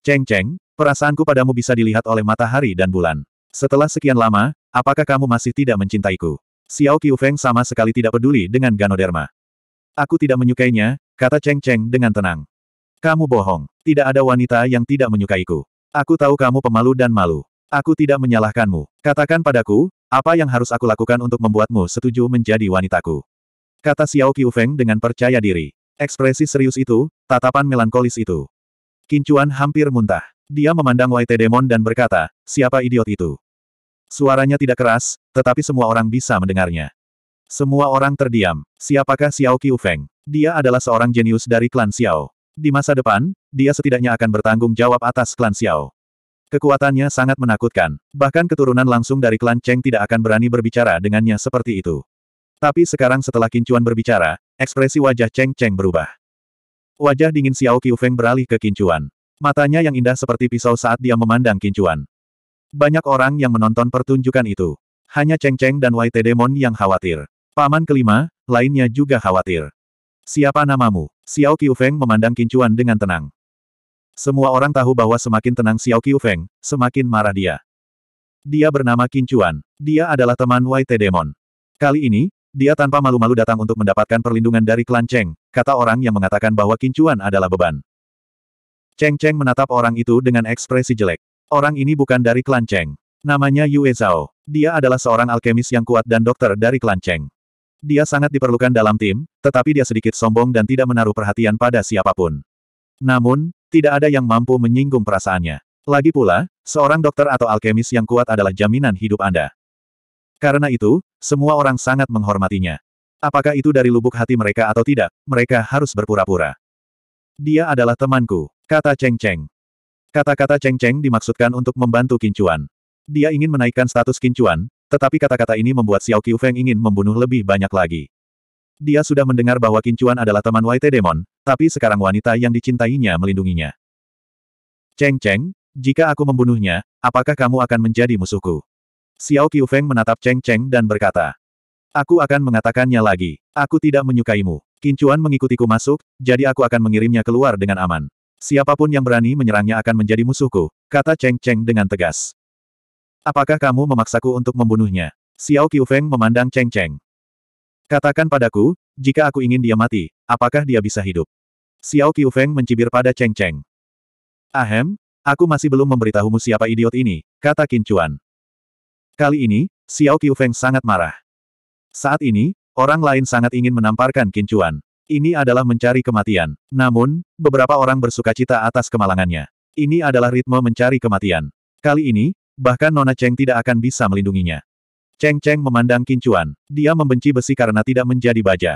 A: Ceng Ceng, perasaanku padamu bisa dilihat oleh matahari dan bulan. Setelah sekian lama, apakah kamu masih tidak mencintaiku? Xiao Qiufeng sama sekali tidak peduli dengan Ganoderma. Aku tidak menyukainya, kata Cheng Cheng dengan tenang. Kamu bohong. Tidak ada wanita yang tidak menyukaiku. Aku tahu kamu pemalu dan malu. Aku tidak menyalahkanmu. Katakan padaku, apa yang harus aku lakukan untuk membuatmu setuju menjadi wanitaku? Kata Xiao Qiufeng dengan percaya diri. Ekspresi serius itu, tatapan melankolis itu. Kincuan hampir muntah. Dia memandang White Demon dan berkata, siapa idiot itu? Suaranya tidak keras, tetapi semua orang bisa mendengarnya. Semua orang terdiam. Siapakah Xiao Qiufeng? Dia adalah seorang jenius dari klan Xiao. Di masa depan, dia setidaknya akan bertanggung jawab atas klan Xiao. Kekuatannya sangat menakutkan, bahkan keturunan langsung dari klan Cheng tidak akan berani berbicara dengannya seperti itu. Tapi sekarang setelah Kincuan berbicara, ekspresi wajah Cheng Cheng berubah. Wajah dingin Xiao Qiufeng beralih ke Kincuan. Matanya yang indah seperti pisau saat dia memandang Kincuan. Banyak orang yang menonton pertunjukan itu. Hanya Cheng Cheng dan Wai Demon yang khawatir. Paman kelima, lainnya juga khawatir. Siapa namamu? Xiao Qiufeng memandang Kincuan dengan tenang. Semua orang tahu bahwa semakin tenang Xiao Qiu Feng, semakin marah dia. Dia bernama Qin Chuan. Dia adalah teman White Demon. Kali ini, dia tanpa malu-malu datang untuk mendapatkan perlindungan dari klan Cheng, kata orang yang mengatakan bahwa Qin Chuan adalah beban. Cheng Cheng menatap orang itu dengan ekspresi jelek. Orang ini bukan dari klan Cheng. Namanya Yue Zhao. Dia adalah seorang alkemis yang kuat dan dokter dari klan Cheng. Dia sangat diperlukan dalam tim, tetapi dia sedikit sombong dan tidak menaruh perhatian pada siapapun. Namun, tidak ada yang mampu menyinggung perasaannya. Lagi pula, seorang dokter atau alkemis yang kuat adalah jaminan hidup Anda. Karena itu, semua orang sangat menghormatinya. Apakah itu dari lubuk hati mereka atau tidak, mereka harus berpura-pura. Dia adalah temanku, kata Cheng Cheng. Kata-kata Cheng Cheng dimaksudkan untuk membantu Kincuan. Dia ingin menaikkan status Kincuan, tetapi kata-kata ini membuat Xiao Qiufeng ingin membunuh lebih banyak lagi. Dia sudah mendengar bahwa Kincuan adalah teman White Demon, tapi sekarang wanita yang dicintainya melindunginya. Cheng Cheng, jika aku membunuhnya, apakah kamu akan menjadi musuhku? Xiao Qiu Feng menatap Cheng Cheng dan berkata. Aku akan mengatakannya lagi. Aku tidak menyukaimu. Kincuan mengikutiku masuk, jadi aku akan mengirimnya keluar dengan aman. Siapapun yang berani menyerangnya akan menjadi musuhku, kata Cheng Cheng dengan tegas. Apakah kamu memaksaku untuk membunuhnya? Xiao Qiu Feng memandang Cheng Cheng. Katakan padaku, jika aku ingin dia mati, apakah dia bisa hidup? Xiao Qiufeng mencibir pada Cheng Cheng. Ahem, aku masih belum memberitahumu siapa idiot ini, kata Qin Chuan. Kali ini, Xiao Qiufeng sangat marah. Saat ini, orang lain sangat ingin menamparkan Qin Chuan. Ini adalah mencari kematian. Namun, beberapa orang bersuka cita atas kemalangannya. Ini adalah ritme mencari kematian. Kali ini, bahkan Nona Cheng tidak akan bisa melindunginya. Cheng Cheng memandang Kincuan. Dia membenci besi karena tidak menjadi baja.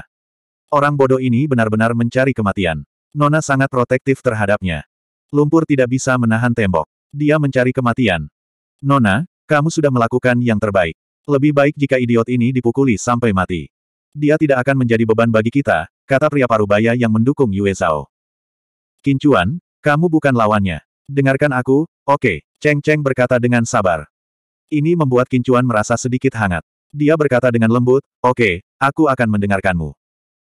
A: Orang bodoh ini benar-benar mencari kematian. Nona sangat protektif terhadapnya. Lumpur tidak bisa menahan tembok. Dia mencari kematian. Nona, kamu sudah melakukan yang terbaik. Lebih baik jika idiot ini dipukuli sampai mati. Dia tidak akan menjadi beban bagi kita, kata pria parubaya yang mendukung Yue Zhao. Kincuan, kamu bukan lawannya. Dengarkan aku, oke, okay. Cheng Cheng berkata dengan sabar. Ini membuat Kincuan merasa sedikit hangat. Dia berkata dengan lembut, oke, okay, aku akan mendengarkanmu.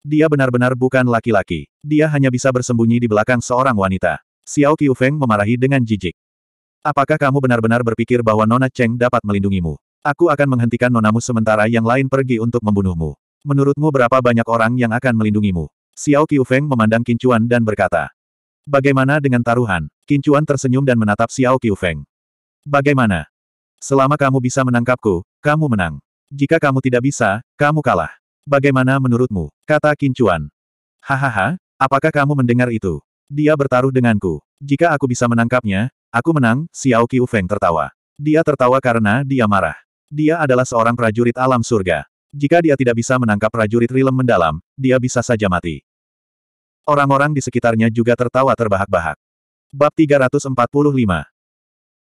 A: Dia benar-benar bukan laki-laki. Dia hanya bisa bersembunyi di belakang seorang wanita. Xiao Qiufeng memarahi dengan jijik. Apakah kamu benar-benar berpikir bahwa Nona Cheng dapat melindungimu? Aku akan menghentikan nonamu sementara yang lain pergi untuk membunuhmu. Menurutmu berapa banyak orang yang akan melindungimu? Xiao Qiufeng memandang Kincuan dan berkata. Bagaimana dengan taruhan? Kincuan tersenyum dan menatap Xiao Qiufeng. Bagaimana? Selama kamu bisa menangkapku, kamu menang. Jika kamu tidak bisa, kamu kalah. Bagaimana menurutmu? Kata Kincuan. Hahaha, apakah kamu mendengar itu? Dia bertaruh denganku. Jika aku bisa menangkapnya, aku menang, Xiao Qiu Feng tertawa. Dia tertawa karena dia marah. Dia adalah seorang prajurit alam surga. Jika dia tidak bisa menangkap prajurit rilem mendalam, dia bisa saja mati. Orang-orang di sekitarnya juga tertawa terbahak-bahak. Bab 345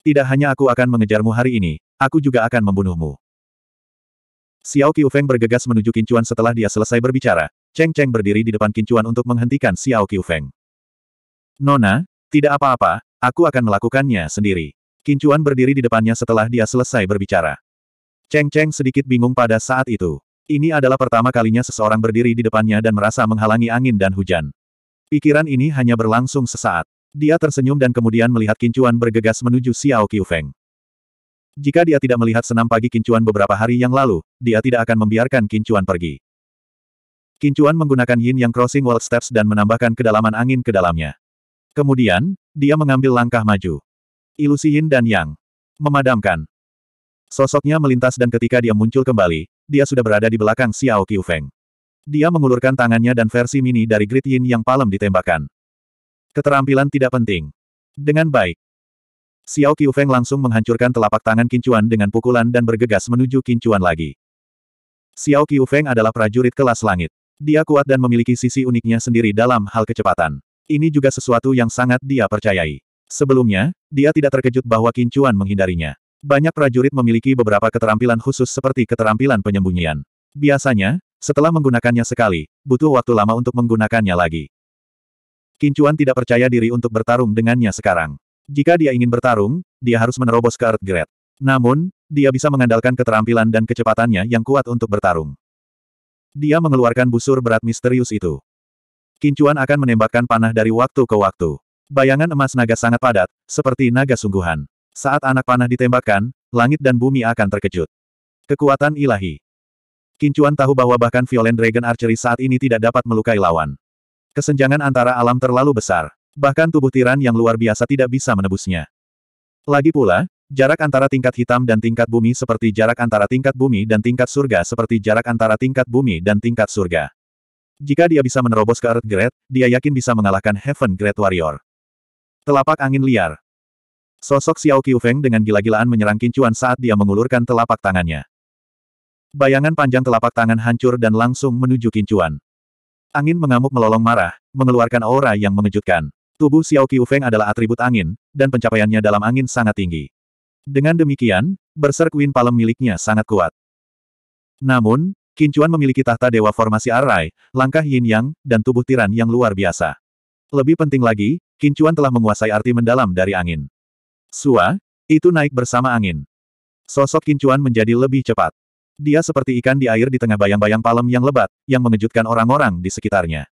A: tidak hanya aku akan mengejarmu hari ini, aku juga akan membunuhmu. Xiao Qiufeng bergegas menuju Kincuan setelah dia selesai berbicara. Cheng Cheng berdiri di depan Kincuan untuk menghentikan Xiao Qiufeng. Nona, tidak apa-apa, aku akan melakukannya sendiri. Kincuan berdiri di depannya setelah dia selesai berbicara. Cheng Cheng sedikit bingung pada saat itu. Ini adalah pertama kalinya seseorang berdiri di depannya dan merasa menghalangi angin dan hujan. Pikiran ini hanya berlangsung sesaat. Dia tersenyum dan kemudian melihat Kincuan bergegas menuju Xiao Qiufeng. Jika dia tidak melihat senam pagi Kincuan beberapa hari yang lalu, dia tidak akan membiarkan Kincuan pergi. Kincuan menggunakan yin yang crossing wall steps dan menambahkan kedalaman angin ke dalamnya. Kemudian, dia mengambil langkah maju. Ilusi yin dan yang. Memadamkan. Sosoknya melintas dan ketika dia muncul kembali, dia sudah berada di belakang Xiao Qiufeng. Dia mengulurkan tangannya dan versi mini dari grid yin yang palem ditembakkan. Keterampilan tidak penting. Dengan baik. Xiao Qiufeng langsung menghancurkan telapak tangan Kincuan dengan pukulan dan bergegas menuju Kincuan lagi. Xiao Qiufeng adalah prajurit kelas langit. Dia kuat dan memiliki sisi uniknya sendiri dalam hal kecepatan. Ini juga sesuatu yang sangat dia percayai. Sebelumnya, dia tidak terkejut bahwa Kincuan menghindarinya. Banyak prajurit memiliki beberapa keterampilan khusus seperti keterampilan penyembunyian. Biasanya, setelah menggunakannya sekali, butuh waktu lama untuk menggunakannya lagi. Kincuan tidak percaya diri untuk bertarung dengannya sekarang. Jika dia ingin bertarung, dia harus menerobos ke Earth Grade. Namun, dia bisa mengandalkan keterampilan dan kecepatannya yang kuat untuk bertarung. Dia mengeluarkan busur berat misterius itu. Kincuan akan menembakkan panah dari waktu ke waktu. Bayangan emas naga sangat padat, seperti naga sungguhan. Saat anak panah ditembakkan, langit dan bumi akan terkejut. Kekuatan ilahi. Kincuan tahu bahwa bahkan Violent Dragon Archery saat ini tidak dapat melukai lawan. Kesenjangan antara alam terlalu besar. Bahkan tubuh tiran yang luar biasa tidak bisa menebusnya. Lagi pula, jarak antara tingkat hitam dan tingkat bumi seperti jarak antara tingkat bumi dan tingkat surga seperti jarak antara tingkat bumi dan tingkat surga. Jika dia bisa menerobos ke Earth Great, dia yakin bisa mengalahkan Heaven Great Warrior. Telapak angin liar. Sosok Xiao Qiufeng dengan gila-gilaan menyerang Kincuan saat dia mengulurkan telapak tangannya. Bayangan panjang telapak tangan hancur dan langsung menuju Kincuan. Angin mengamuk melolong marah, mengeluarkan aura yang mengejutkan. Tubuh Xiao Feng adalah atribut angin, dan pencapaiannya dalam angin sangat tinggi. Dengan demikian, berserk wind Palem miliknya sangat kuat. Namun, Kincuan memiliki tahta dewa formasi Arai, langkah yin yang, dan tubuh tiran yang luar biasa. Lebih penting lagi, Kincuan telah menguasai arti mendalam dari angin. Sua, itu naik bersama angin. Sosok Kincuan menjadi lebih cepat. Dia seperti ikan di air di tengah bayang-bayang palem yang lebat, yang mengejutkan orang-orang di sekitarnya.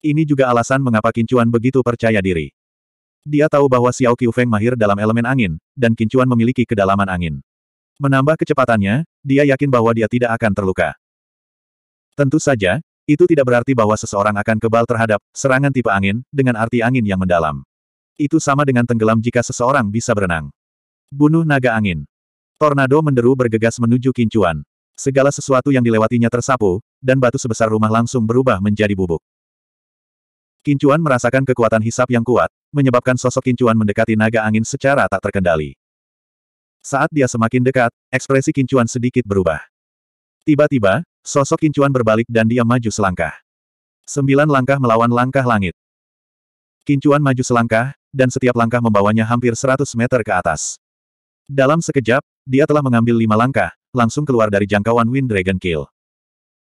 A: Ini juga alasan mengapa Kincuan begitu percaya diri. Dia tahu bahwa Xiao Qiu Feng mahir dalam elemen angin, dan Kincuan memiliki kedalaman angin. Menambah kecepatannya, dia yakin bahwa dia tidak akan terluka. Tentu saja, itu tidak berarti bahwa seseorang akan kebal terhadap serangan tipe angin, dengan arti angin yang mendalam. Itu sama dengan tenggelam jika seseorang bisa berenang. Bunuh naga angin. Tornado menderu bergegas menuju kincuan. Segala sesuatu yang dilewatinya tersapu, dan batu sebesar rumah langsung berubah menjadi bubuk. Kincuan merasakan kekuatan hisap yang kuat, menyebabkan sosok Kincuan mendekati naga angin secara tak terkendali. Saat dia semakin dekat, ekspresi Kincuan sedikit berubah. Tiba-tiba, sosok Kincuan berbalik dan dia maju selangkah. Sembilan langkah melawan langkah langit. Kincuan maju selangkah, dan setiap langkah membawanya hampir 100 meter ke atas. Dalam sekejap, dia telah mengambil lima langkah, langsung keluar dari jangkauan Wind Dragon Kill.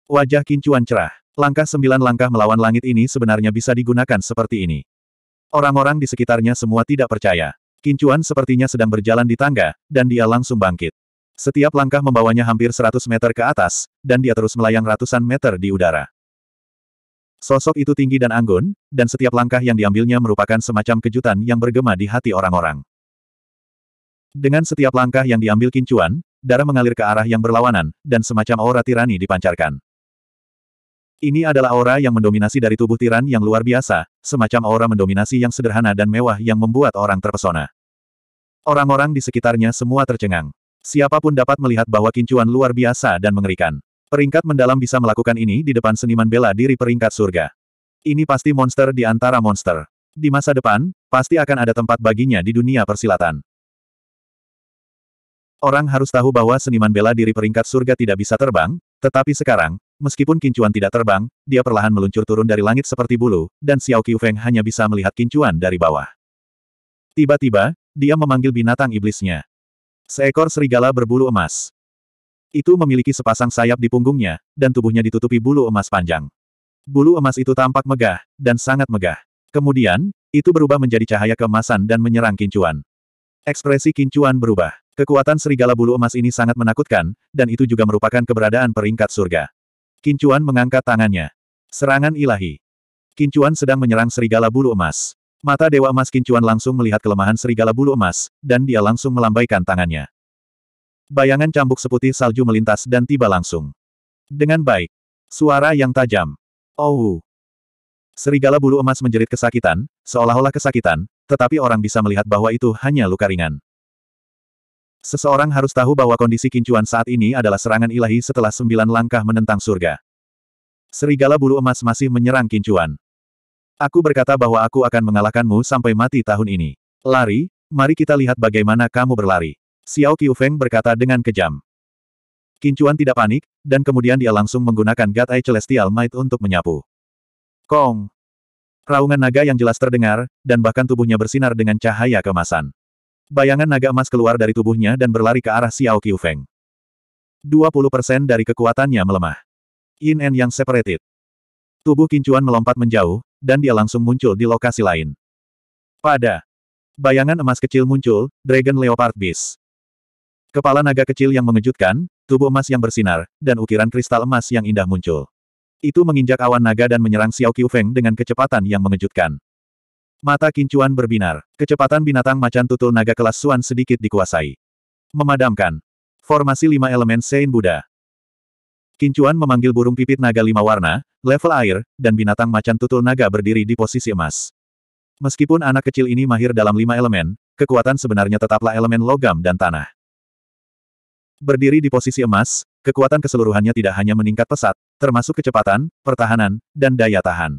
A: Wajah Kincuan cerah. Langkah sembilan langkah melawan langit ini sebenarnya bisa digunakan seperti ini. Orang-orang di sekitarnya semua tidak percaya. Kincuan sepertinya sedang berjalan di tangga, dan dia langsung bangkit. Setiap langkah membawanya hampir 100 meter ke atas, dan dia terus melayang ratusan meter di udara. Sosok itu tinggi dan anggun, dan setiap langkah yang diambilnya merupakan semacam kejutan yang bergema di hati orang-orang. Dengan setiap langkah yang diambil kincuan, darah mengalir ke arah yang berlawanan, dan semacam aura tirani dipancarkan. Ini adalah aura yang mendominasi dari tubuh tiran yang luar biasa, semacam aura mendominasi yang sederhana dan mewah yang membuat orang terpesona. Orang-orang di sekitarnya semua tercengang. Siapapun dapat melihat bahwa kincuan luar biasa dan mengerikan. Peringkat mendalam bisa melakukan ini di depan seniman bela diri peringkat surga. Ini pasti monster di antara monster. Di masa depan, pasti akan ada tempat baginya di dunia persilatan. Orang harus tahu bahwa seniman bela diri peringkat surga tidak bisa terbang, tetapi sekarang, meskipun Kincuan tidak terbang, dia perlahan meluncur turun dari langit seperti bulu, dan Xiao Qiufeng hanya bisa melihat Kincuan dari bawah. Tiba-tiba, dia memanggil binatang iblisnya. Seekor serigala berbulu emas. Itu memiliki sepasang sayap di punggungnya, dan tubuhnya ditutupi bulu emas panjang. Bulu emas itu tampak megah, dan sangat megah. Kemudian, itu berubah menjadi cahaya kemasan dan menyerang Kincuan. Ekspresi Kincuan berubah. Kekuatan serigala bulu emas ini sangat menakutkan, dan itu juga merupakan keberadaan peringkat surga. Kincuan mengangkat tangannya. Serangan ilahi. Kincuan sedang menyerang serigala bulu emas. Mata Dewa Emas Kincuan langsung melihat kelemahan serigala bulu emas, dan dia langsung melambaikan tangannya. Bayangan cambuk seputih salju melintas dan tiba langsung. Dengan baik. Suara yang tajam. Oh. Serigala bulu emas menjerit kesakitan, seolah-olah kesakitan, tetapi orang bisa melihat bahwa itu hanya luka ringan. Seseorang harus tahu bahwa kondisi kincuan saat ini adalah serangan ilahi setelah sembilan langkah menentang surga. Serigala bulu emas masih menyerang kincuan. Aku berkata bahwa aku akan mengalahkanmu sampai mati tahun ini. Lari, mari kita lihat bagaimana kamu berlari. Xiao Qiufeng berkata dengan kejam. Kincuan tidak panik, dan kemudian dia langsung menggunakan God Eye Celestial Might untuk menyapu. Kong! Raungan naga yang jelas terdengar, dan bahkan tubuhnya bersinar dengan cahaya kemasan. Bayangan naga emas keluar dari tubuhnya dan berlari ke arah Xiao Qiufeng. 20% dari kekuatannya melemah. Yin and Yang separated. Tubuh Kincuan melompat menjauh, dan dia langsung muncul di lokasi lain. Pada bayangan emas kecil muncul, Dragon Leopard Beast. Kepala naga kecil yang mengejutkan, tubuh emas yang bersinar, dan ukiran kristal emas yang indah muncul. Itu menginjak awan naga dan menyerang Xiao Qiufeng dengan kecepatan yang mengejutkan. Mata kincuan berbinar. Kecepatan binatang macan tutul naga kelas Suan sedikit dikuasai. Memadamkan. Formasi lima elemen Sein Buddha. Kincuan memanggil burung pipit naga lima warna, level air, dan binatang macan tutul naga berdiri di posisi emas. Meskipun anak kecil ini mahir dalam lima elemen, kekuatan sebenarnya tetaplah elemen logam dan tanah. Berdiri di posisi emas, kekuatan keseluruhannya tidak hanya meningkat pesat, termasuk kecepatan, pertahanan, dan daya tahan.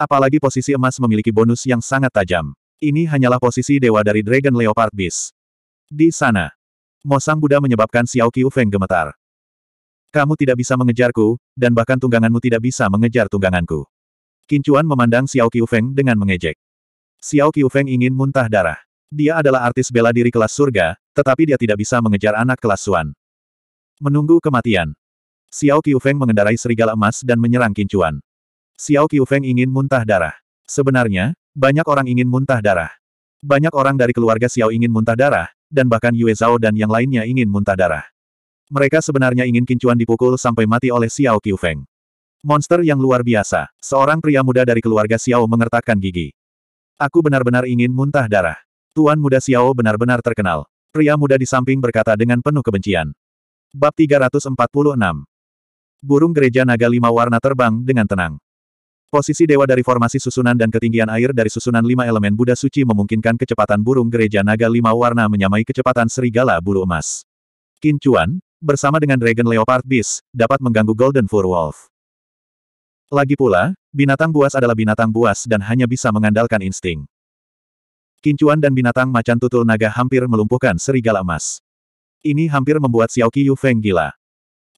A: Apalagi posisi emas memiliki bonus yang sangat tajam. Ini hanyalah posisi dewa dari Dragon Leopard Beast. Di sana, Mosang Buddha menyebabkan Xiao Qiu Feng gemetar. Kamu tidak bisa mengejarku, dan bahkan tungganganmu tidak bisa mengejar tungganganku. Kincuan memandang Xiao Qiu Feng dengan mengejek. Xiao Qiu Feng ingin muntah darah. Dia adalah artis bela diri kelas surga, tetapi dia tidak bisa mengejar anak kelas Suan. Menunggu kematian. Xiao Qiu Feng mengendarai serigala emas dan menyerang Kincuan. Xiao Qiufeng ingin muntah darah. Sebenarnya, banyak orang ingin muntah darah. Banyak orang dari keluarga Xiao ingin muntah darah, dan bahkan Yue Zhao dan yang lainnya ingin muntah darah. Mereka sebenarnya ingin kincuan dipukul sampai mati oleh Xiao Qiufeng. Monster yang luar biasa, seorang pria muda dari keluarga Xiao mengertakkan gigi. Aku benar-benar ingin muntah darah. Tuan muda Xiao benar-benar terkenal. Pria muda di samping berkata dengan penuh kebencian. Bab 346 Burung gereja naga lima warna terbang dengan tenang. Posisi dewa dari formasi susunan dan ketinggian air dari susunan lima elemen Buddha suci memungkinkan kecepatan burung gereja naga lima warna menyamai kecepatan serigala bulu emas. Kincuan bersama dengan Dragon Leopard Beast, dapat mengganggu Golden Fur Wolf. Lagi pula, binatang buas adalah binatang buas dan hanya bisa mengandalkan insting. Kincuan dan binatang macan tutul naga hampir melumpuhkan serigala emas. Ini hampir membuat Xiao Qiyu Feng gila.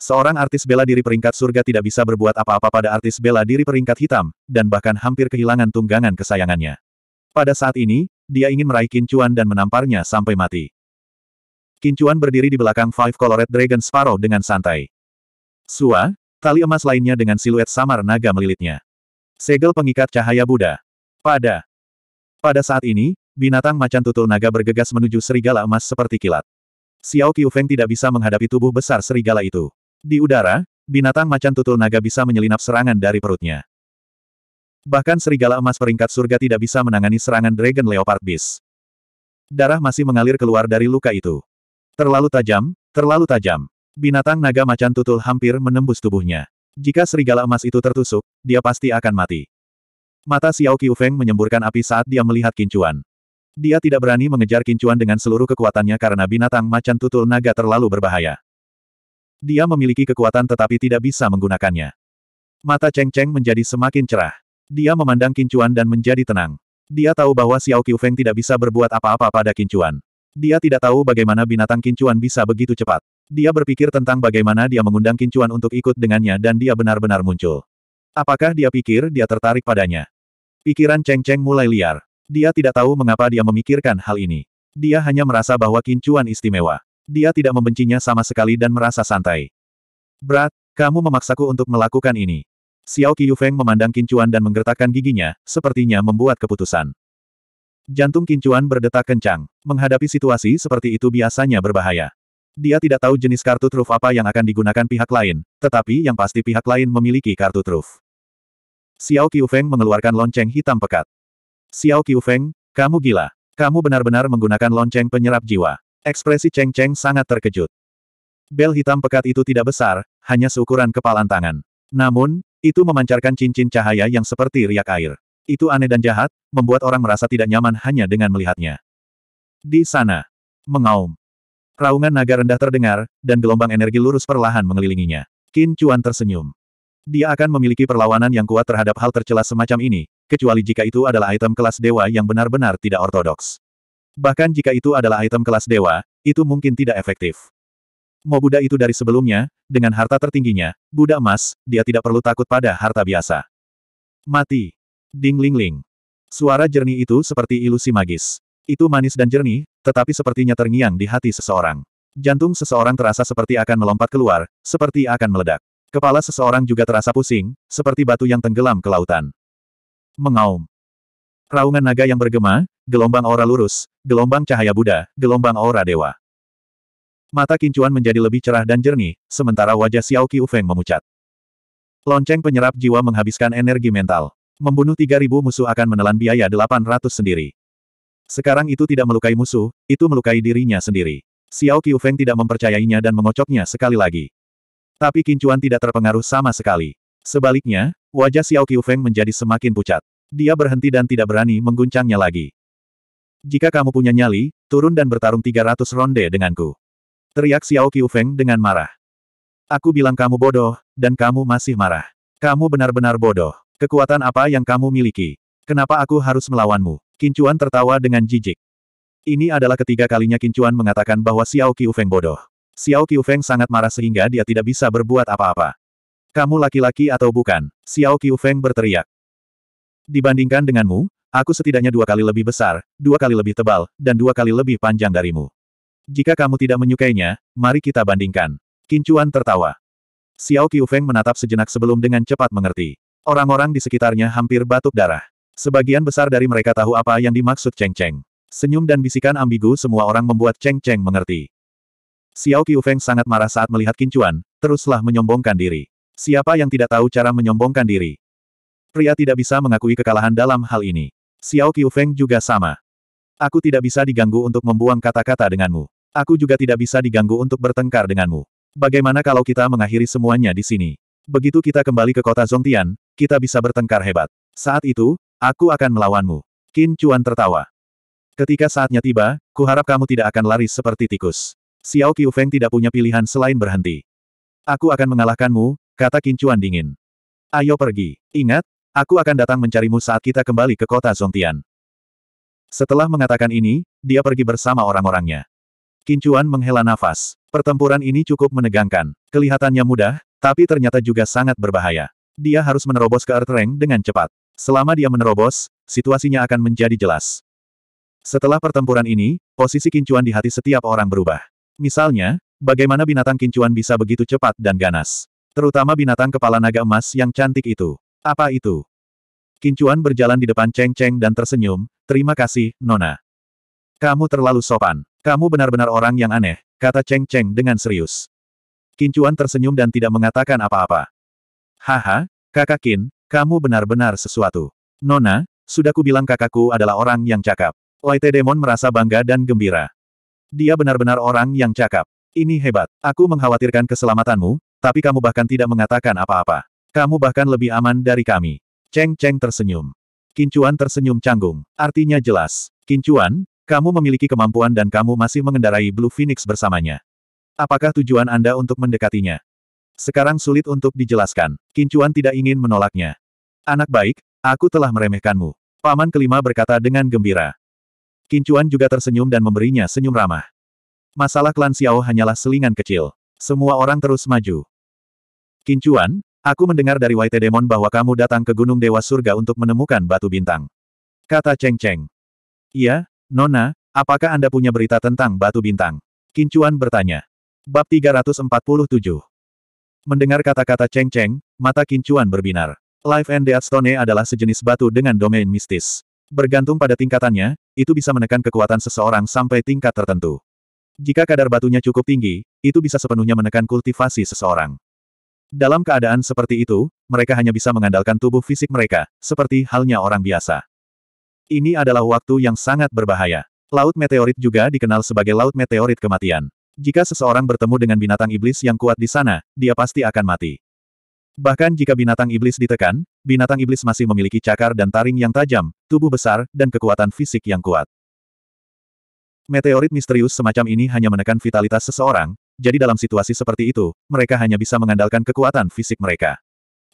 A: Seorang artis bela diri peringkat surga tidak bisa berbuat apa-apa pada artis bela diri peringkat hitam, dan bahkan hampir kehilangan tunggangan kesayangannya. Pada saat ini, dia ingin meraih Kincuan dan menamparnya sampai mati. Kincuan berdiri di belakang Five Colored Dragon Sparrow dengan santai. Sua, tali emas lainnya dengan siluet samar naga melilitnya. Segel pengikat cahaya Buddha. Pada. Pada saat ini, binatang macan tutul naga bergegas menuju serigala emas seperti kilat. Xiao Qiu Feng tidak bisa menghadapi tubuh besar serigala itu. Di udara, binatang macan tutul naga bisa menyelinap serangan dari perutnya. Bahkan serigala emas peringkat surga tidak bisa menangani serangan Dragon Leopard Beast. Darah masih mengalir keluar dari luka itu. Terlalu tajam, terlalu tajam. Binatang naga macan tutul hampir menembus tubuhnya. Jika serigala emas itu tertusuk, dia pasti akan mati. Mata Xiao Qiufeng menyemburkan api saat dia melihat kincuan. Dia tidak berani mengejar kincuan dengan seluruh kekuatannya karena binatang macan tutul naga terlalu berbahaya. Dia memiliki kekuatan tetapi tidak bisa menggunakannya. Mata Cheng Cheng menjadi semakin cerah. Dia memandang Kincuan dan menjadi tenang. Dia tahu bahwa Xiao Qiufeng tidak bisa berbuat apa-apa pada Kincuan. Dia tidak tahu bagaimana binatang Kincuan bisa begitu cepat. Dia berpikir tentang bagaimana dia mengundang Kincuan untuk ikut dengannya dan dia benar-benar muncul. Apakah dia pikir dia tertarik padanya? Pikiran Cheng Cheng mulai liar. Dia tidak tahu mengapa dia memikirkan hal ini. Dia hanya merasa bahwa Kincuan istimewa. Dia tidak membencinya sama sekali dan merasa santai. Berat, kamu memaksaku untuk melakukan ini. Xiao Qiyufeng memandang Kincuan dan menggertakkan giginya, sepertinya membuat keputusan. Jantung Kincuan berdetak kencang. Menghadapi situasi seperti itu biasanya berbahaya. Dia tidak tahu jenis kartu truf apa yang akan digunakan pihak lain, tetapi yang pasti pihak lain memiliki kartu truf. Xiao Qiyufeng mengeluarkan lonceng hitam pekat. Xiao Qiyufeng, kamu gila. Kamu benar-benar menggunakan lonceng penyerap jiwa. Ekspresi Cheng Cheng sangat terkejut. Bel hitam pekat itu tidak besar, hanya seukuran kepalan tangan. Namun, itu memancarkan cincin cahaya yang seperti riak air. Itu aneh dan jahat, membuat orang merasa tidak nyaman hanya dengan melihatnya. Di sana, mengaum. Raungan naga rendah terdengar, dan gelombang energi lurus perlahan mengelilinginya. Qin Chuan tersenyum. Dia akan memiliki perlawanan yang kuat terhadap hal tercela semacam ini, kecuali jika itu adalah item kelas dewa yang benar-benar tidak ortodoks. Bahkan jika itu adalah item kelas dewa, itu mungkin tidak efektif. Mau Buddha itu dari sebelumnya, dengan harta tertingginya, Buddha emas, dia tidak perlu takut pada harta biasa. Mati. Ding ling ling. Suara jernih itu seperti ilusi magis. Itu manis dan jernih, tetapi sepertinya terngiang di hati seseorang. Jantung seseorang terasa seperti akan melompat keluar, seperti akan meledak. Kepala seseorang juga terasa pusing, seperti batu yang tenggelam ke lautan. Mengaum. Raungan naga yang bergema, gelombang aura lurus, gelombang cahaya Buddha, gelombang aura dewa. Mata Kincuan menjadi lebih cerah dan jernih, sementara wajah Xiao Qi Ufeng memucat. Lonceng penyerap jiwa menghabiskan energi mental. Membunuh 3.000 musuh akan menelan biaya 800 sendiri. Sekarang itu tidak melukai musuh, itu melukai dirinya sendiri. Xiao Qi Ufeng tidak mempercayainya dan mengocoknya sekali lagi. Tapi Kincuan tidak terpengaruh sama sekali. Sebaliknya, wajah Xiao Qi Ufeng menjadi semakin pucat. Dia berhenti dan tidak berani mengguncangnya lagi. Jika kamu punya nyali, turun dan bertarung 300 ronde denganku. Teriak Xiao Qiufeng dengan marah. Aku bilang kamu bodoh, dan kamu masih marah. Kamu benar-benar bodoh. Kekuatan apa yang kamu miliki? Kenapa aku harus melawanmu? Kincuan tertawa dengan jijik. Ini adalah ketiga kalinya Kincuan mengatakan bahwa Xiao Qiufeng bodoh. Xiao Qiufeng sangat marah sehingga dia tidak bisa berbuat apa-apa. Kamu laki-laki atau bukan? Xiao Qiufeng berteriak. Dibandingkan denganmu, aku setidaknya dua kali lebih besar, dua kali lebih tebal, dan dua kali lebih panjang darimu. Jika kamu tidak menyukainya, mari kita bandingkan. Kincuan tertawa. Xiao Qiufeng menatap sejenak sebelum dengan cepat mengerti. Orang-orang di sekitarnya hampir batuk darah. Sebagian besar dari mereka tahu apa yang dimaksud Cheng Cheng. Senyum dan bisikan ambigu semua orang membuat Cheng Cheng mengerti. Xiao Qiufeng sangat marah saat melihat Kincuan, teruslah menyombongkan diri. Siapa yang tidak tahu cara menyombongkan diri? Pria tidak bisa mengakui kekalahan dalam hal ini. Xiao Qiu Feng juga sama. Aku tidak bisa diganggu untuk membuang kata-kata denganmu. Aku juga tidak bisa diganggu untuk bertengkar denganmu. Bagaimana kalau kita mengakhiri semuanya di sini? Begitu kita kembali ke kota Zongtian, kita bisa bertengkar hebat. Saat itu, aku akan melawanmu. Qin Chuan tertawa. Ketika saatnya tiba, kuharap kamu tidak akan lari seperti tikus. Xiao Qiu Feng tidak punya pilihan selain berhenti. Aku akan mengalahkanmu, kata Qin Chuan dingin. Ayo pergi. Ingat, Aku akan datang mencarimu saat kita kembali ke kota Zongtian. Setelah mengatakan ini, dia pergi bersama orang-orangnya. Kincuan menghela nafas. Pertempuran ini cukup menegangkan. Kelihatannya mudah, tapi ternyata juga sangat berbahaya. Dia harus menerobos ke Earth Rank dengan cepat. Selama dia menerobos, situasinya akan menjadi jelas. Setelah pertempuran ini, posisi Kincuan di hati setiap orang berubah. Misalnya, bagaimana binatang Kincuan bisa begitu cepat dan ganas. Terutama binatang kepala naga emas yang cantik itu. Apa itu? Kincuan berjalan di depan Cheng Cheng dan tersenyum, terima kasih, Nona. Kamu terlalu sopan. Kamu benar-benar orang yang aneh, kata Cheng Cheng dengan serius. Kincuan tersenyum dan tidak mengatakan apa-apa. Haha, kakak Kin, kamu benar-benar sesuatu. Nona, sudah kubilang kakakku adalah orang yang cakap. Laite Demon merasa bangga dan gembira. Dia benar-benar orang yang cakap. Ini hebat. Aku mengkhawatirkan keselamatanmu, tapi kamu bahkan tidak mengatakan apa-apa. Kamu bahkan lebih aman dari kami. Cheng Cheng tersenyum. Kincuan tersenyum canggung. Artinya jelas. Kincuan, kamu memiliki kemampuan dan kamu masih mengendarai Blue Phoenix bersamanya. Apakah tujuan Anda untuk mendekatinya? Sekarang sulit untuk dijelaskan. Kincuan tidak ingin menolaknya. Anak baik, aku telah meremehkanmu. Paman kelima berkata dengan gembira. Kincuan juga tersenyum dan memberinya senyum ramah. Masalah klan Xiao hanyalah selingan kecil. Semua orang terus maju. Kincuan, Aku mendengar dari White Demon bahwa kamu datang ke Gunung Dewa Surga untuk menemukan batu bintang. Kata Cheng Cheng. Iya, Nona, apakah Anda punya berita tentang batu bintang? Kincuan bertanya. Bab 347. Mendengar kata-kata Cheng Cheng, mata Kincuan berbinar. Life and Death Stone adalah sejenis batu dengan domain mistis. Bergantung pada tingkatannya, itu bisa menekan kekuatan seseorang sampai tingkat tertentu. Jika kadar batunya cukup tinggi, itu bisa sepenuhnya menekan kultivasi seseorang. Dalam keadaan seperti itu, mereka hanya bisa mengandalkan tubuh fisik mereka, seperti halnya orang biasa. Ini adalah waktu yang sangat berbahaya. Laut meteorit juga dikenal sebagai laut meteorit kematian. Jika seseorang bertemu dengan binatang iblis yang kuat di sana, dia pasti akan mati. Bahkan jika binatang iblis ditekan, binatang iblis masih memiliki cakar dan taring yang tajam, tubuh besar, dan kekuatan fisik yang kuat. Meteorit misterius semacam ini hanya menekan vitalitas seseorang, jadi dalam situasi seperti itu, mereka hanya bisa mengandalkan kekuatan fisik mereka.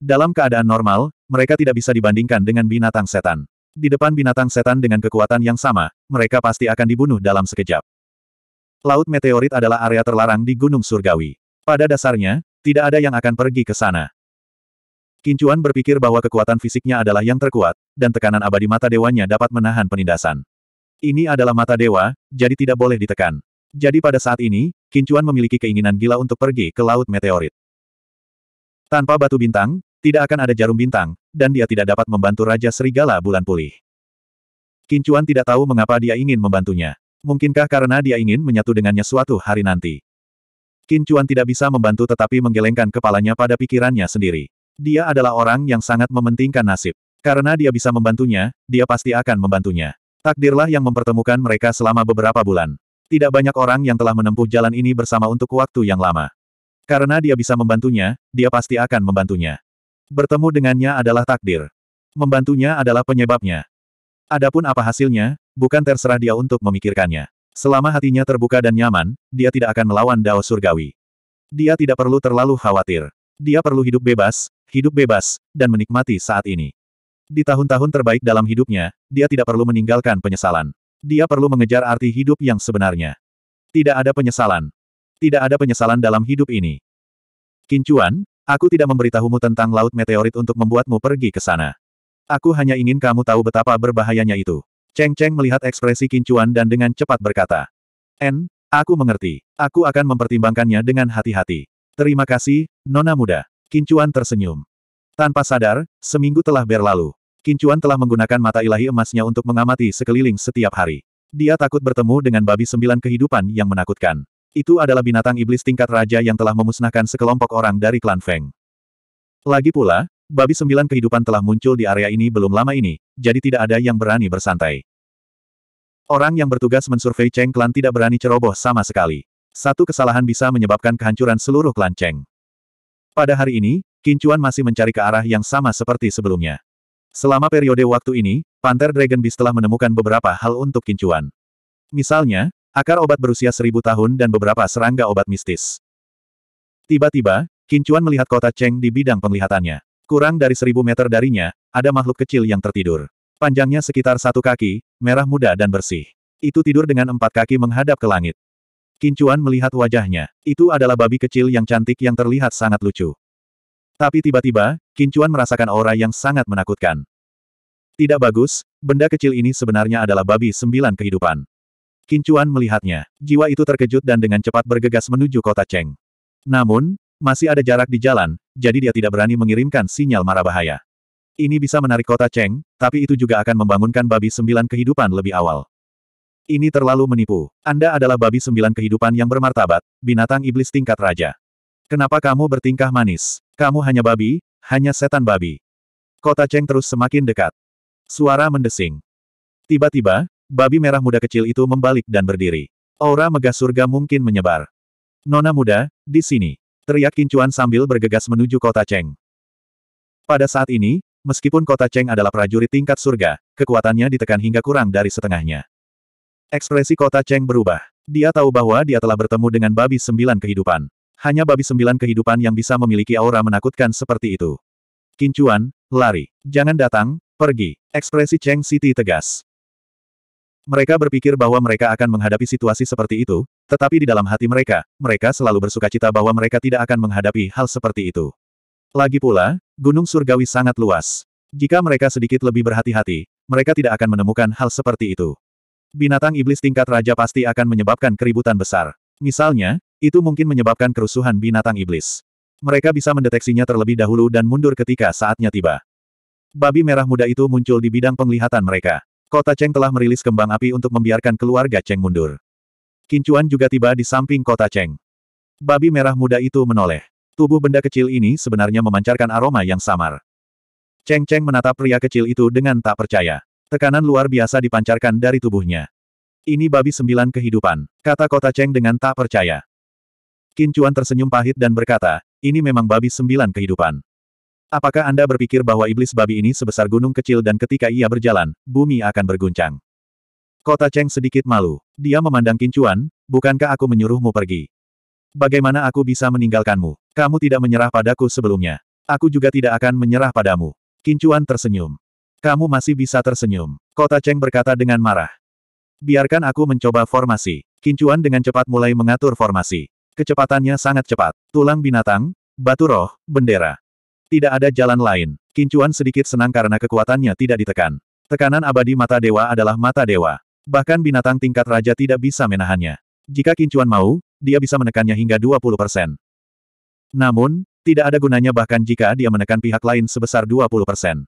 A: Dalam keadaan normal, mereka tidak bisa dibandingkan dengan binatang setan. Di depan binatang setan dengan kekuatan yang sama, mereka pasti akan dibunuh dalam sekejap. Laut meteorit adalah area terlarang di Gunung Surgawi. Pada dasarnya, tidak ada yang akan pergi ke sana. Kincuan berpikir bahwa kekuatan fisiknya adalah yang terkuat, dan tekanan abadi mata dewanya dapat menahan penindasan. Ini adalah mata dewa, jadi tidak boleh ditekan. Jadi pada saat ini, Kincuan memiliki keinginan gila untuk pergi ke Laut Meteorit. Tanpa batu bintang, tidak akan ada jarum bintang, dan dia tidak dapat membantu Raja Serigala bulan pulih. Kincuan tidak tahu mengapa dia ingin membantunya. Mungkinkah karena dia ingin menyatu dengannya suatu hari nanti. Kincuan tidak bisa membantu tetapi menggelengkan kepalanya pada pikirannya sendiri. Dia adalah orang yang sangat mementingkan nasib. Karena dia bisa membantunya, dia pasti akan membantunya. Takdirlah yang mempertemukan mereka selama beberapa bulan. Tidak banyak orang yang telah menempuh jalan ini bersama untuk waktu yang lama. Karena dia bisa membantunya, dia pasti akan membantunya. Bertemu dengannya adalah takdir. Membantunya adalah penyebabnya. Adapun apa hasilnya, bukan terserah dia untuk memikirkannya. Selama hatinya terbuka dan nyaman, dia tidak akan melawan Dao Surgawi. Dia tidak perlu terlalu khawatir. Dia perlu hidup bebas, hidup bebas, dan menikmati saat ini. Di tahun-tahun terbaik dalam hidupnya, dia tidak perlu meninggalkan penyesalan. Dia perlu mengejar arti hidup yang sebenarnya. Tidak ada penyesalan. Tidak ada penyesalan dalam hidup ini. Kincuan, aku tidak memberitahumu tentang laut meteorit untuk membuatmu pergi ke sana. Aku hanya ingin kamu tahu betapa berbahayanya itu. Cheng Cheng melihat ekspresi Kincuan dan dengan cepat berkata. En, aku mengerti. Aku akan mempertimbangkannya dengan hati-hati. Terima kasih, Nona Muda. Kincuan tersenyum. Tanpa sadar, seminggu telah berlalu. Kincuan telah menggunakan mata ilahi emasnya untuk mengamati sekeliling setiap hari. Dia takut bertemu dengan babi sembilan kehidupan yang menakutkan. Itu adalah binatang iblis tingkat raja yang telah memusnahkan sekelompok orang dari klan Feng. Lagi pula, babi sembilan kehidupan telah muncul di area ini belum lama ini, jadi tidak ada yang berani bersantai. Orang yang bertugas mensurvei Cheng klan tidak berani ceroboh sama sekali. Satu kesalahan bisa menyebabkan kehancuran seluruh klan Cheng. Pada hari ini, Kincuan masih mencari ke arah yang sama seperti sebelumnya. Selama periode waktu ini, Panther Dragon Beast telah menemukan beberapa hal untuk kincuan. Misalnya, akar obat berusia seribu tahun dan beberapa serangga obat mistis. Tiba-tiba, Kincuan melihat kota Cheng di bidang penglihatannya. Kurang dari seribu meter darinya, ada makhluk kecil yang tertidur. Panjangnya sekitar satu kaki, merah muda dan bersih. Itu tidur dengan empat kaki menghadap ke langit. Kincuan melihat wajahnya. Itu adalah babi kecil yang cantik yang terlihat sangat lucu. Tapi tiba-tiba, Kincuan merasakan aura yang sangat menakutkan. Tidak bagus, benda kecil ini sebenarnya adalah babi sembilan kehidupan. Kincuan melihatnya. Jiwa itu terkejut dan dengan cepat bergegas menuju kota Cheng. Namun, masih ada jarak di jalan, jadi dia tidak berani mengirimkan sinyal mara bahaya. Ini bisa menarik kota Cheng, tapi itu juga akan membangunkan babi sembilan kehidupan lebih awal. Ini terlalu menipu. Anda adalah babi sembilan kehidupan yang bermartabat, binatang iblis tingkat raja. Kenapa kamu bertingkah manis? Kamu hanya babi, hanya setan babi. Kota Cheng terus semakin dekat. Suara mendesing. Tiba-tiba, babi merah muda kecil itu membalik dan berdiri. Aura megah surga mungkin menyebar. Nona muda, di sini. Teriak Kincuan sambil bergegas menuju kota Cheng. Pada saat ini, meskipun kota Cheng adalah prajurit tingkat surga, kekuatannya ditekan hingga kurang dari setengahnya. Ekspresi kota Cheng berubah. Dia tahu bahwa dia telah bertemu dengan babi sembilan kehidupan. Hanya babi sembilan kehidupan yang bisa memiliki aura menakutkan seperti itu. Kincuan, lari. Jangan datang, pergi. Ekspresi Cheng Siti tegas. Mereka berpikir bahwa mereka akan menghadapi situasi seperti itu, tetapi di dalam hati mereka, mereka selalu bersuka cita bahwa mereka tidak akan menghadapi hal seperti itu. Lagi pula, Gunung Surgawi sangat luas. Jika mereka sedikit lebih berhati-hati, mereka tidak akan menemukan hal seperti itu. Binatang iblis tingkat raja pasti akan menyebabkan keributan besar. Misalnya, itu mungkin menyebabkan kerusuhan binatang iblis. Mereka bisa mendeteksinya terlebih dahulu dan mundur ketika saatnya tiba. Babi merah muda itu muncul di bidang penglihatan mereka. Kota Cheng telah merilis kembang api untuk membiarkan keluarga Cheng mundur. Kincuan juga tiba di samping kota Cheng. Babi merah muda itu menoleh. Tubuh benda kecil ini sebenarnya memancarkan aroma yang samar. Cheng Cheng menatap pria kecil itu dengan tak percaya. Tekanan luar biasa dipancarkan dari tubuhnya. Ini babi sembilan kehidupan, kata kota Cheng dengan tak percaya. Qin Chuan tersenyum pahit dan berkata, ini memang babi sembilan kehidupan. Apakah Anda berpikir bahwa iblis babi ini sebesar gunung kecil dan ketika ia berjalan, bumi akan berguncang? Kota Cheng sedikit malu. Dia memandang Qin Chuan, bukankah aku menyuruhmu pergi? Bagaimana aku bisa meninggalkanmu? Kamu tidak menyerah padaku sebelumnya. Aku juga tidak akan menyerah padamu. Qin Chuan tersenyum. Kamu masih bisa tersenyum. Kota Cheng berkata dengan marah. Biarkan aku mencoba formasi. Qin Chuan dengan cepat mulai mengatur formasi. Kecepatannya sangat cepat. Tulang binatang, batu roh, bendera. Tidak ada jalan lain. Kincuan sedikit senang karena kekuatannya tidak ditekan. Tekanan abadi mata dewa adalah mata dewa. Bahkan binatang tingkat raja tidak bisa menahannya. Jika Kincuan mau, dia bisa menekannya hingga 20%. Namun, tidak ada gunanya bahkan jika dia menekan pihak lain sebesar 20%.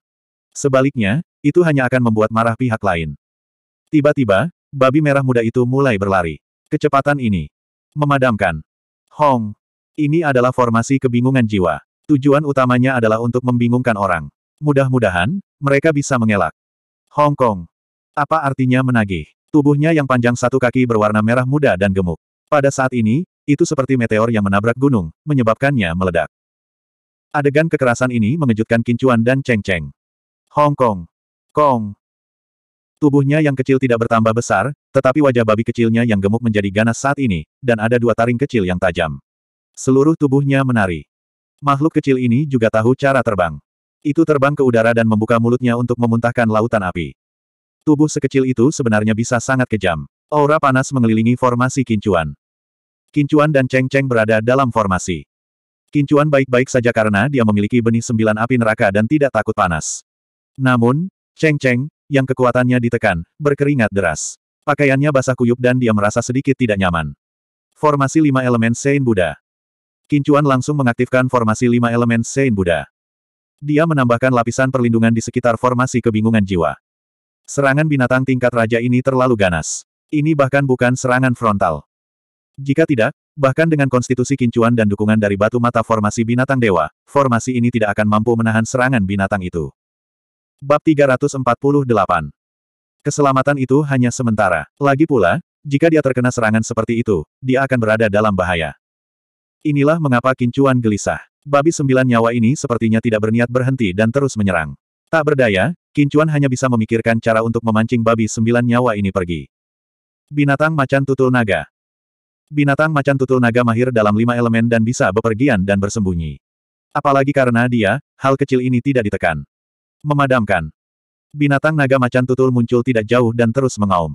A: Sebaliknya, itu hanya akan membuat marah pihak lain. Tiba-tiba, babi merah muda itu mulai berlari. Kecepatan ini memadamkan Hong. Ini adalah formasi kebingungan jiwa. Tujuan utamanya adalah untuk membingungkan orang. Mudah-mudahan, mereka bisa mengelak. Hong Kong. Apa artinya menagih? Tubuhnya yang panjang satu kaki berwarna merah muda dan gemuk. Pada saat ini, itu seperti meteor yang menabrak gunung, menyebabkannya meledak. Adegan kekerasan ini mengejutkan Kincuan dan ceng-ceng. Hong Kong. Kong. Tubuhnya yang kecil tidak bertambah besar, tetapi wajah babi kecilnya yang gemuk menjadi ganas saat ini, dan ada dua taring kecil yang tajam. Seluruh tubuhnya menari. Makhluk kecil ini juga tahu cara terbang. Itu terbang ke udara dan membuka mulutnya untuk memuntahkan lautan api. Tubuh sekecil itu sebenarnya bisa sangat kejam. Aura panas mengelilingi formasi Kincuan. Kincuan dan Cheng Cheng berada dalam formasi. Kincuan baik-baik saja karena dia memiliki benih sembilan api neraka dan tidak takut panas. Namun, Cheng Cheng, yang kekuatannya ditekan, berkeringat deras. Pakaiannya basah kuyup dan dia merasa sedikit tidak nyaman. Formasi lima elemen Sein Buddha. Kincuan langsung mengaktifkan formasi lima elemen Sein Buddha. Dia menambahkan lapisan perlindungan di sekitar formasi kebingungan jiwa. Serangan binatang tingkat raja ini terlalu ganas. Ini bahkan bukan serangan frontal. Jika tidak, bahkan dengan konstitusi kincuan dan dukungan dari batu mata formasi binatang dewa, formasi ini tidak akan mampu menahan serangan binatang itu. Bab 348 Keselamatan itu hanya sementara. Lagi pula, jika dia terkena serangan seperti itu, dia akan berada dalam bahaya. Inilah mengapa kincuan gelisah. Babi sembilan nyawa ini sepertinya tidak berniat berhenti dan terus menyerang. Tak berdaya, kincuan hanya bisa memikirkan cara untuk memancing babi sembilan nyawa ini pergi. Binatang macan tutul naga. Binatang macan tutul naga mahir dalam lima elemen dan bisa bepergian dan bersembunyi. Apalagi karena dia, hal kecil ini tidak ditekan. Memadamkan. Binatang naga macan tutul muncul tidak jauh dan terus mengaum.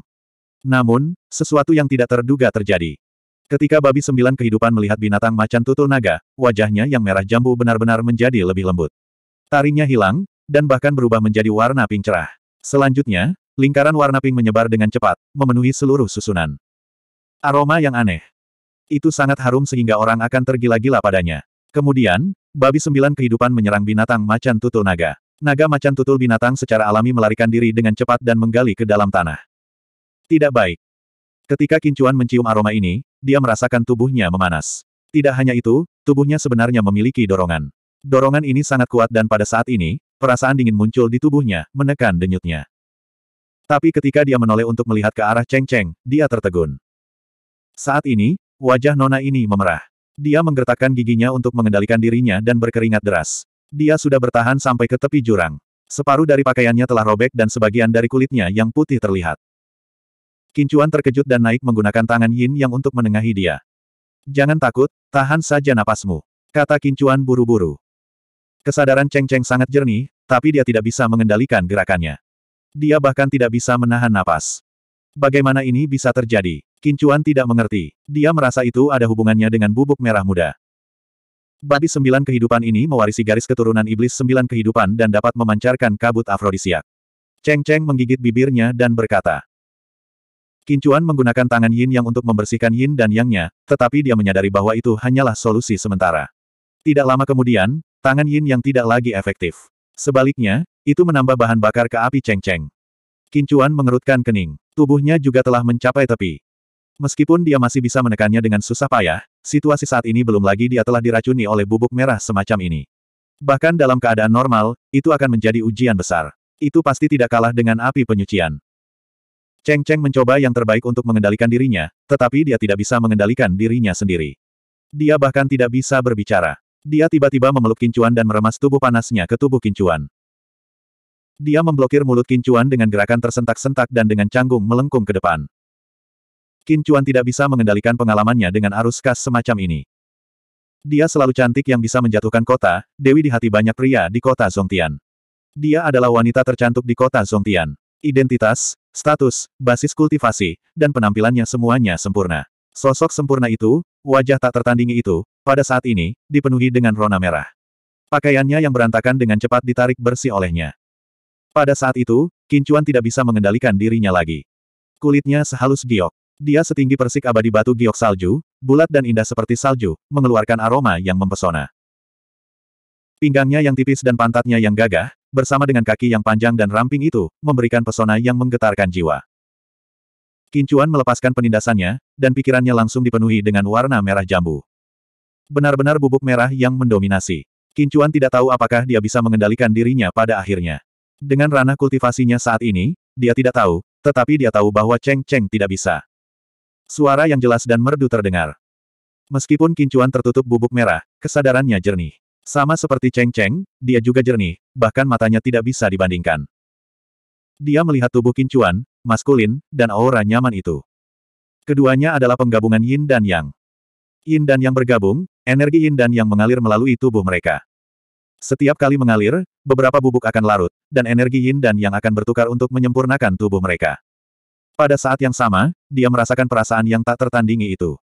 A: Namun, sesuatu yang tidak terduga terjadi. Ketika babi sembilan kehidupan melihat binatang macan tutul naga, wajahnya yang merah jambu benar-benar menjadi lebih lembut. Taringnya hilang, dan bahkan berubah menjadi warna pink cerah. Selanjutnya, lingkaran warna pink menyebar dengan cepat, memenuhi seluruh susunan. Aroma yang aneh. Itu sangat harum sehingga orang akan tergila-gila padanya. Kemudian, babi sembilan kehidupan menyerang binatang macan tutul naga. Naga macan tutul binatang secara alami melarikan diri dengan cepat dan menggali ke dalam tanah. Tidak baik. Ketika Kincuan mencium aroma ini, dia merasakan tubuhnya memanas. Tidak hanya itu, tubuhnya sebenarnya memiliki dorongan. Dorongan ini sangat kuat dan pada saat ini, perasaan dingin muncul di tubuhnya, menekan denyutnya. Tapi ketika dia menoleh untuk melihat ke arah Cheng Cheng, dia tertegun. Saat ini, wajah Nona ini memerah. Dia menggertakkan giginya untuk mengendalikan dirinya dan berkeringat deras. Dia sudah bertahan sampai ke tepi jurang. Separuh dari pakaiannya telah robek dan sebagian dari kulitnya yang putih terlihat. Kincuan terkejut dan naik menggunakan tangan Yin yang untuk menengahi dia. Jangan takut, tahan saja napasmu. Kata Kincuan buru-buru. Kesadaran Cheng Cheng sangat jernih, tapi dia tidak bisa mengendalikan gerakannya. Dia bahkan tidak bisa menahan napas. Bagaimana ini bisa terjadi? Kincuan tidak mengerti. Dia merasa itu ada hubungannya dengan bubuk merah muda. Badi sembilan kehidupan ini mewarisi garis keturunan iblis sembilan kehidupan dan dapat memancarkan kabut afrodisiak. Cheng Cheng menggigit bibirnya dan berkata. Kincuan menggunakan tangan Yin yang untuk membersihkan Yin dan Yangnya, tetapi dia menyadari bahwa itu hanyalah solusi sementara. Tidak lama kemudian, tangan Yin yang tidak lagi efektif. Sebaliknya, itu menambah bahan bakar ke api Cheng Cheng. Kincuan mengerutkan kening. Tubuhnya juga telah mencapai tepi. Meskipun dia masih bisa menekannya dengan susah payah, situasi saat ini belum lagi dia telah diracuni oleh bubuk merah semacam ini. Bahkan dalam keadaan normal, itu akan menjadi ujian besar. Itu pasti tidak kalah dengan api penyucian. Cheng Cheng mencoba yang terbaik untuk mengendalikan dirinya, tetapi dia tidak bisa mengendalikan dirinya sendiri. Dia bahkan tidak bisa berbicara. Dia tiba-tiba memeluk kincuan dan meremas tubuh panasnya ke tubuh kincuan. Dia memblokir mulut kincuan dengan gerakan tersentak-sentak dan dengan canggung melengkung ke depan. Qin Chuan tidak bisa mengendalikan pengalamannya dengan arus kas semacam ini. Dia selalu cantik yang bisa menjatuhkan kota, dewi di hati banyak pria di kota Zongtian. Dia adalah wanita tercantik di kota Zongtian. Identitas, status, basis kultivasi, dan penampilannya semuanya sempurna. Sosok sempurna itu, wajah tak tertandingi itu, pada saat ini, dipenuhi dengan rona merah. Pakaiannya yang berantakan dengan cepat ditarik bersih olehnya. Pada saat itu, Kincuan tidak bisa mengendalikan dirinya lagi. Kulitnya sehalus giok. Dia setinggi persik abadi batu giok salju, bulat dan indah seperti salju, mengeluarkan aroma yang mempesona. Pinggangnya yang tipis dan pantatnya yang gagah, bersama dengan kaki yang panjang dan ramping itu, memberikan pesona yang menggetarkan jiwa. Kincuan melepaskan penindasannya, dan pikirannya langsung dipenuhi dengan warna merah jambu. Benar-benar bubuk merah yang mendominasi. Kincuan tidak tahu apakah dia bisa mengendalikan dirinya pada akhirnya. Dengan ranah kultivasinya saat ini, dia tidak tahu, tetapi dia tahu bahwa Cheng Cheng tidak bisa. Suara yang jelas dan merdu terdengar. Meskipun kincuan tertutup bubuk merah, kesadarannya jernih. Sama seperti Cheng Cheng, dia juga jernih, bahkan matanya tidak bisa dibandingkan. Dia melihat tubuh kincuan, maskulin, dan aura nyaman itu. Keduanya adalah penggabungan yin dan yang. Yin dan yang bergabung, energi yin dan yang mengalir melalui tubuh mereka. Setiap kali mengalir, beberapa bubuk akan larut, dan energi yin dan yang akan bertukar untuk menyempurnakan tubuh mereka. Pada saat yang sama, dia merasakan perasaan yang tak tertandingi itu.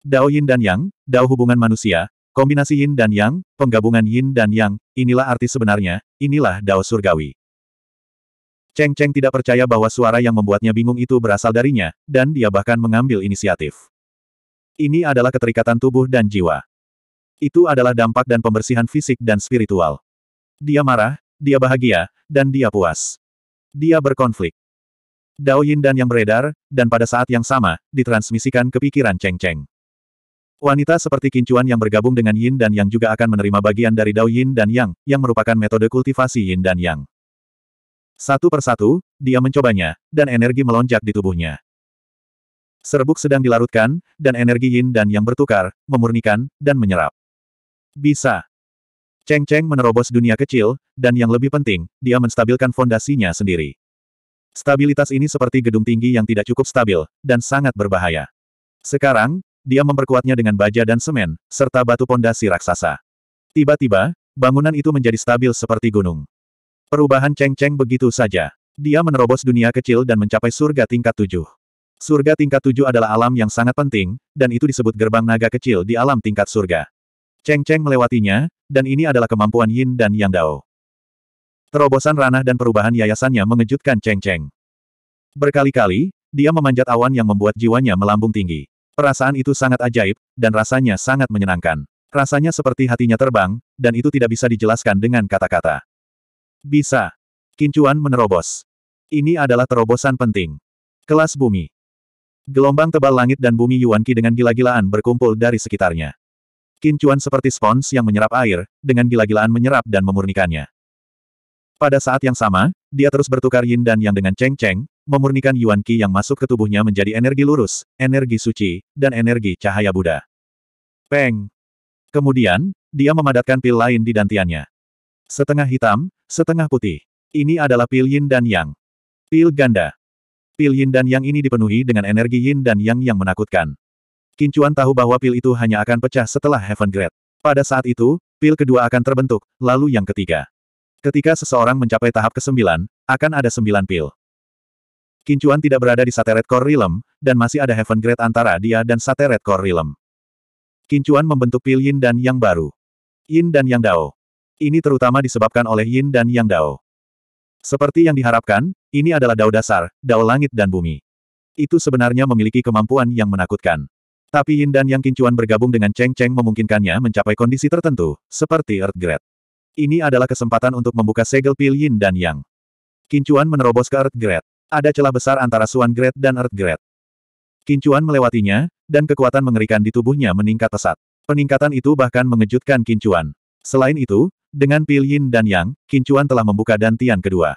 A: Dao Yin dan Yang, Dao hubungan manusia, kombinasi Yin dan Yang, penggabungan Yin dan Yang, inilah arti sebenarnya, inilah Dao surgawi. Cheng Cheng tidak percaya bahwa suara yang membuatnya bingung itu berasal darinya, dan dia bahkan mengambil inisiatif. Ini adalah keterikatan tubuh dan jiwa. Itu adalah dampak dan pembersihan fisik dan spiritual. Dia marah, dia bahagia, dan dia puas. Dia berkonflik. Dao Yin dan yang beredar, dan pada saat yang sama, ditransmisikan ke pikiran Cheng Cheng. Wanita seperti kincuan yang bergabung dengan Yin dan Yang juga akan menerima bagian dari Dao Yin dan Yang, yang merupakan metode kultivasi Yin dan Yang. Satu persatu, dia mencobanya, dan energi melonjak di tubuhnya. Serbuk sedang dilarutkan, dan energi Yin dan Yang bertukar, memurnikan, dan menyerap. Bisa. Cheng Cheng menerobos dunia kecil, dan yang lebih penting, dia menstabilkan fondasinya sendiri. Stabilitas ini seperti gedung tinggi yang tidak cukup stabil, dan sangat berbahaya. Sekarang, dia memperkuatnya dengan baja dan semen, serta batu pondasi raksasa. Tiba-tiba, bangunan itu menjadi stabil seperti gunung. Perubahan ceng-ceng begitu saja. Dia menerobos dunia kecil dan mencapai surga tingkat tujuh. Surga tingkat tujuh adalah alam yang sangat penting, dan itu disebut gerbang naga kecil di alam tingkat surga. Ceng Ceng melewatinya, dan ini adalah kemampuan Yin dan Yang Dao. Terobosan ranah dan perubahan yayasannya mengejutkan Cheng Cheng. Berkali-kali, dia memanjat awan yang membuat jiwanya melambung tinggi. Perasaan itu sangat ajaib, dan rasanya sangat menyenangkan. Rasanya seperti hatinya terbang, dan itu tidak bisa dijelaskan dengan kata-kata. Bisa. Kincuan menerobos. Ini adalah terobosan penting. Kelas bumi. Gelombang tebal langit dan bumi Yuanqi dengan gila-gilaan berkumpul dari sekitarnya. Kincuan seperti spons yang menyerap air, dengan gila-gilaan menyerap dan memurnikannya. Pada saat yang sama, dia terus bertukar yin dan yang dengan Cheng Cheng, memurnikan Yuan Qi yang masuk ke tubuhnya menjadi energi lurus, energi suci, dan energi cahaya Buddha. Peng! Kemudian, dia memadatkan pil lain di dantiannya. Setengah hitam, setengah putih. Ini adalah pil yin dan yang. Pil ganda. Pil yin dan yang ini dipenuhi dengan energi yin dan yang yang menakutkan. Kincuan tahu bahwa pil itu hanya akan pecah setelah Heaven Grade. Pada saat itu, pil kedua akan terbentuk, lalu yang ketiga. Ketika seseorang mencapai tahap ke-9, akan ada 9 pil. Kincuan tidak berada di Sateret Core Realm, dan masih ada Heaven Grade antara dia dan Sateret Core Realm. Kincuan membentuk pil Yin dan Yang baru. Yin dan Yang Dao. Ini terutama disebabkan oleh Yin dan Yang Dao. Seperti yang diharapkan, ini adalah Dao dasar, Dao langit dan bumi. Itu sebenarnya memiliki kemampuan yang menakutkan. Tapi Yin dan Yang Kincuan bergabung dengan Cheng Cheng memungkinkannya mencapai kondisi tertentu, seperti Earth Grade. Ini adalah kesempatan untuk membuka segel pil Yin dan Yang. Kincuan menerobos ke Earth Grade. Ada celah besar antara Suan Grade dan Earth Grade. Kincuan melewatinya, dan kekuatan mengerikan di tubuhnya meningkat pesat. Peningkatan itu bahkan mengejutkan Kincuan. Selain itu, dengan pil Yin dan Yang, Kincuan telah membuka dantian kedua.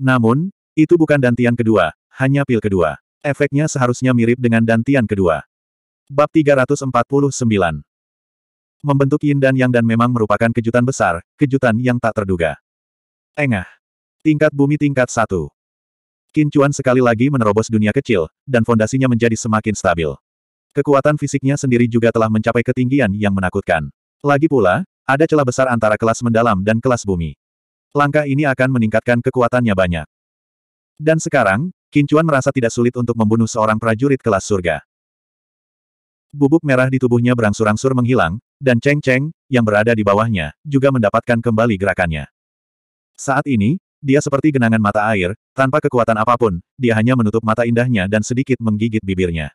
A: Namun, itu bukan dantian kedua, hanya pil kedua. Efeknya seharusnya mirip dengan dantian kedua. Bab 349 Membentuk yin dan yang dan memang merupakan kejutan besar, kejutan yang tak terduga. Engah. Tingkat bumi tingkat satu. Kincuan sekali lagi menerobos dunia kecil, dan fondasinya menjadi semakin stabil. Kekuatan fisiknya sendiri juga telah mencapai ketinggian yang menakutkan. Lagi pula, ada celah besar antara kelas mendalam dan kelas bumi. Langkah ini akan meningkatkan kekuatannya banyak. Dan sekarang, Kincuan merasa tidak sulit untuk membunuh seorang prajurit kelas surga. Bubuk merah di tubuhnya berangsur-angsur menghilang, dan Cheng Cheng, yang berada di bawahnya, juga mendapatkan kembali gerakannya. Saat ini, dia seperti genangan mata air, tanpa kekuatan apapun, dia hanya menutup mata indahnya dan sedikit menggigit bibirnya.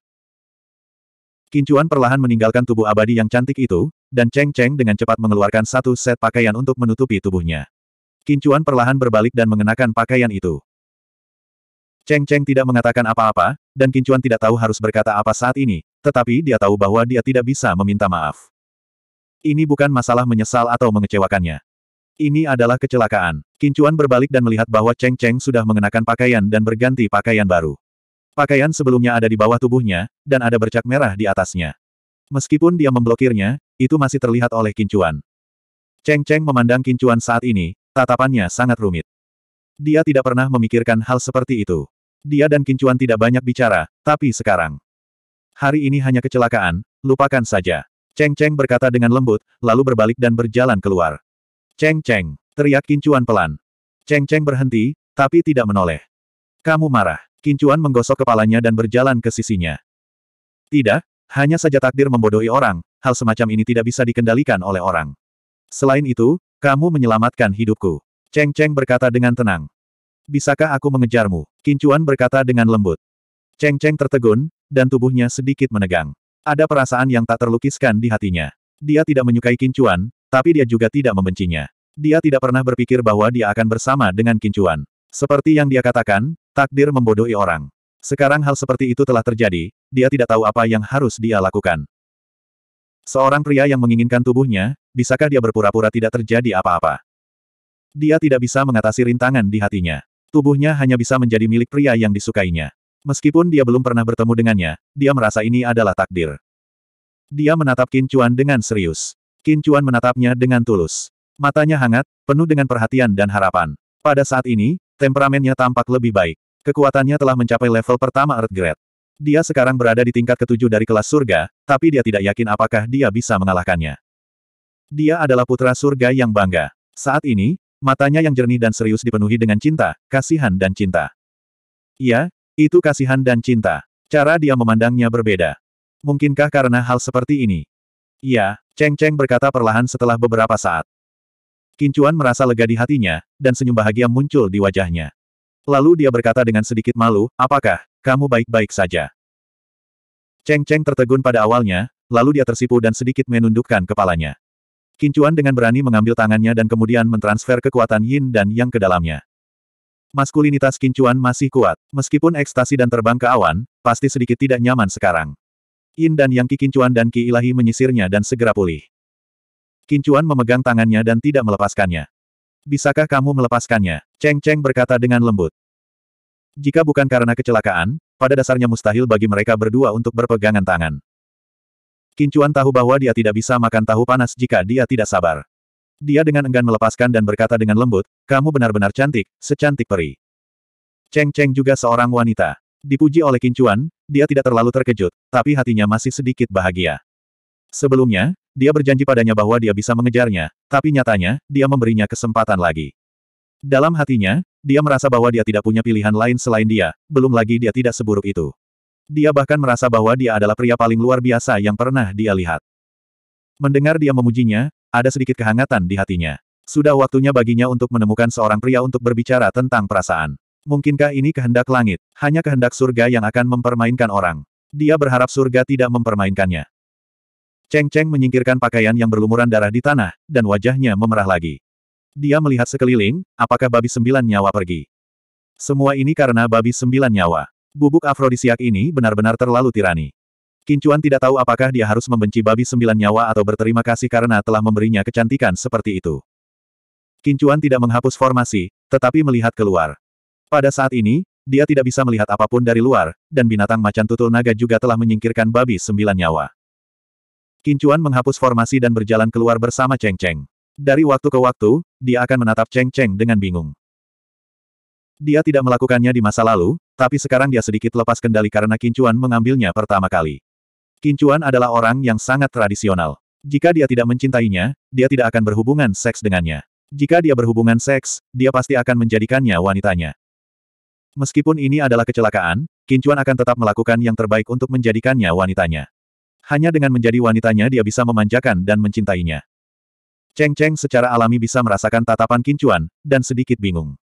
A: Kincuan perlahan meninggalkan tubuh abadi yang cantik itu, dan Cheng Cheng dengan cepat mengeluarkan satu set pakaian untuk menutupi tubuhnya. Kincuan perlahan berbalik dan mengenakan pakaian itu. Cheng Cheng tidak mengatakan apa-apa, dan Kincuan tidak tahu harus berkata apa saat ini, tetapi dia tahu bahwa dia tidak bisa meminta maaf. Ini bukan masalah menyesal atau mengecewakannya. Ini adalah kecelakaan. Kincuan berbalik dan melihat bahwa Cheng Cheng sudah mengenakan pakaian dan berganti pakaian baru. Pakaian sebelumnya ada di bawah tubuhnya, dan ada bercak merah di atasnya. Meskipun dia memblokirnya, itu masih terlihat oleh Kincuan. Cheng Cheng memandang Kincuan saat ini, tatapannya sangat rumit. Dia tidak pernah memikirkan hal seperti itu. Dia dan Kincuan tidak banyak bicara, tapi sekarang. Hari ini hanya kecelakaan, lupakan saja. Cheng Cheng berkata dengan lembut, lalu berbalik dan berjalan keluar. Cheng Cheng, teriak Kincuan pelan. Cheng Cheng berhenti, tapi tidak menoleh. Kamu marah. Kincuan menggosok kepalanya dan berjalan ke sisinya. Tidak, hanya saja takdir membodohi orang, hal semacam ini tidak bisa dikendalikan oleh orang. Selain itu, kamu menyelamatkan hidupku. Cheng Cheng berkata dengan tenang. Bisakah aku mengejarmu? Kincuan berkata dengan lembut. Cheng Cheng tertegun, dan tubuhnya sedikit menegang. Ada perasaan yang tak terlukiskan di hatinya. Dia tidak menyukai Kincuan, tapi dia juga tidak membencinya. Dia tidak pernah berpikir bahwa dia akan bersama dengan Kincuan. Seperti yang dia katakan, takdir membodohi orang. Sekarang hal seperti itu telah terjadi, dia tidak tahu apa yang harus dia lakukan. Seorang pria yang menginginkan tubuhnya, bisakah dia berpura-pura tidak terjadi apa-apa? Dia tidak bisa mengatasi rintangan di hatinya. Tubuhnya hanya bisa menjadi milik pria yang disukainya. Meskipun dia belum pernah bertemu dengannya, dia merasa ini adalah takdir. Dia menatap Qin Chuan dengan serius. Qin Chuan menatapnya dengan tulus. Matanya hangat, penuh dengan perhatian dan harapan. Pada saat ini, temperamennya tampak lebih baik. Kekuatannya telah mencapai level pertama Earth Grade. Dia sekarang berada di tingkat ketujuh dari kelas surga, tapi dia tidak yakin apakah dia bisa mengalahkannya. Dia adalah putra surga yang bangga. Saat ini, matanya yang jernih dan serius dipenuhi dengan cinta, kasihan dan cinta. Iya. Itu kasihan dan cinta. Cara dia memandangnya berbeda. Mungkinkah karena hal seperti ini? Iya, Cheng Cheng berkata perlahan setelah beberapa saat. Kincuan merasa lega di hatinya, dan senyum bahagia muncul di wajahnya. Lalu dia berkata dengan sedikit malu, apakah, kamu baik-baik saja? Cheng Cheng tertegun pada awalnya, lalu dia tersipu dan sedikit menundukkan kepalanya. Kincuan dengan berani mengambil tangannya dan kemudian mentransfer kekuatan Yin dan Yang ke dalamnya. Maskulinitas kincuan masih kuat. Meskipun ekstasi dan terbang ke awan, pasti sedikit tidak nyaman sekarang. Yin dan Yang Ki Kincuan dan Ki Ilahi menyisirnya dan segera pulih. Kincuan memegang tangannya dan tidak melepaskannya. Bisakah kamu melepaskannya? Cheng Cheng berkata dengan lembut. Jika bukan karena kecelakaan, pada dasarnya mustahil bagi mereka berdua untuk berpegangan tangan. Kincuan tahu bahwa dia tidak bisa makan tahu panas jika dia tidak sabar. Dia dengan enggan melepaskan dan berkata dengan lembut, kamu benar-benar cantik, secantik peri. Cheng Cheng juga seorang wanita. Dipuji oleh Kincuan, dia tidak terlalu terkejut, tapi hatinya masih sedikit bahagia. Sebelumnya, dia berjanji padanya bahwa dia bisa mengejarnya, tapi nyatanya, dia memberinya kesempatan lagi. Dalam hatinya, dia merasa bahwa dia tidak punya pilihan lain selain dia, belum lagi dia tidak seburuk itu. Dia bahkan merasa bahwa dia adalah pria paling luar biasa yang pernah dia lihat. Mendengar dia memujinya, ada sedikit kehangatan di hatinya. Sudah waktunya baginya untuk menemukan seorang pria untuk berbicara tentang perasaan. Mungkinkah ini kehendak langit? Hanya kehendak surga yang akan mempermainkan orang. Dia berharap surga tidak mempermainkannya. Cheng Cheng menyingkirkan pakaian yang berlumuran darah di tanah, dan wajahnya memerah lagi. Dia melihat sekeliling, apakah babi sembilan nyawa pergi. Semua ini karena babi sembilan nyawa. Bubuk afrodisiak ini benar-benar terlalu tirani. Kincuan tidak tahu apakah dia harus membenci babi sembilan nyawa atau berterima kasih karena telah memberinya kecantikan seperti itu. Kincuan tidak menghapus formasi, tetapi melihat keluar. Pada saat ini, dia tidak bisa melihat apapun dari luar, dan binatang macan tutul naga juga telah menyingkirkan babi sembilan nyawa. Kincuan menghapus formasi dan berjalan keluar bersama Cheng Cheng. Dari waktu ke waktu, dia akan menatap Cheng Cheng dengan bingung. Dia tidak melakukannya di masa lalu, tapi sekarang dia sedikit lepas kendali karena Kincuan mengambilnya pertama kali. Kincuan adalah orang yang sangat tradisional. Jika dia tidak mencintainya, dia tidak akan berhubungan seks dengannya. Jika dia berhubungan seks, dia pasti akan menjadikannya wanitanya. Meskipun ini adalah kecelakaan, Kincuan akan tetap melakukan yang terbaik untuk menjadikannya wanitanya. Hanya dengan menjadi wanitanya dia bisa memanjakan dan mencintainya. Cheng Cheng secara alami bisa merasakan tatapan Kincuan, dan sedikit bingung.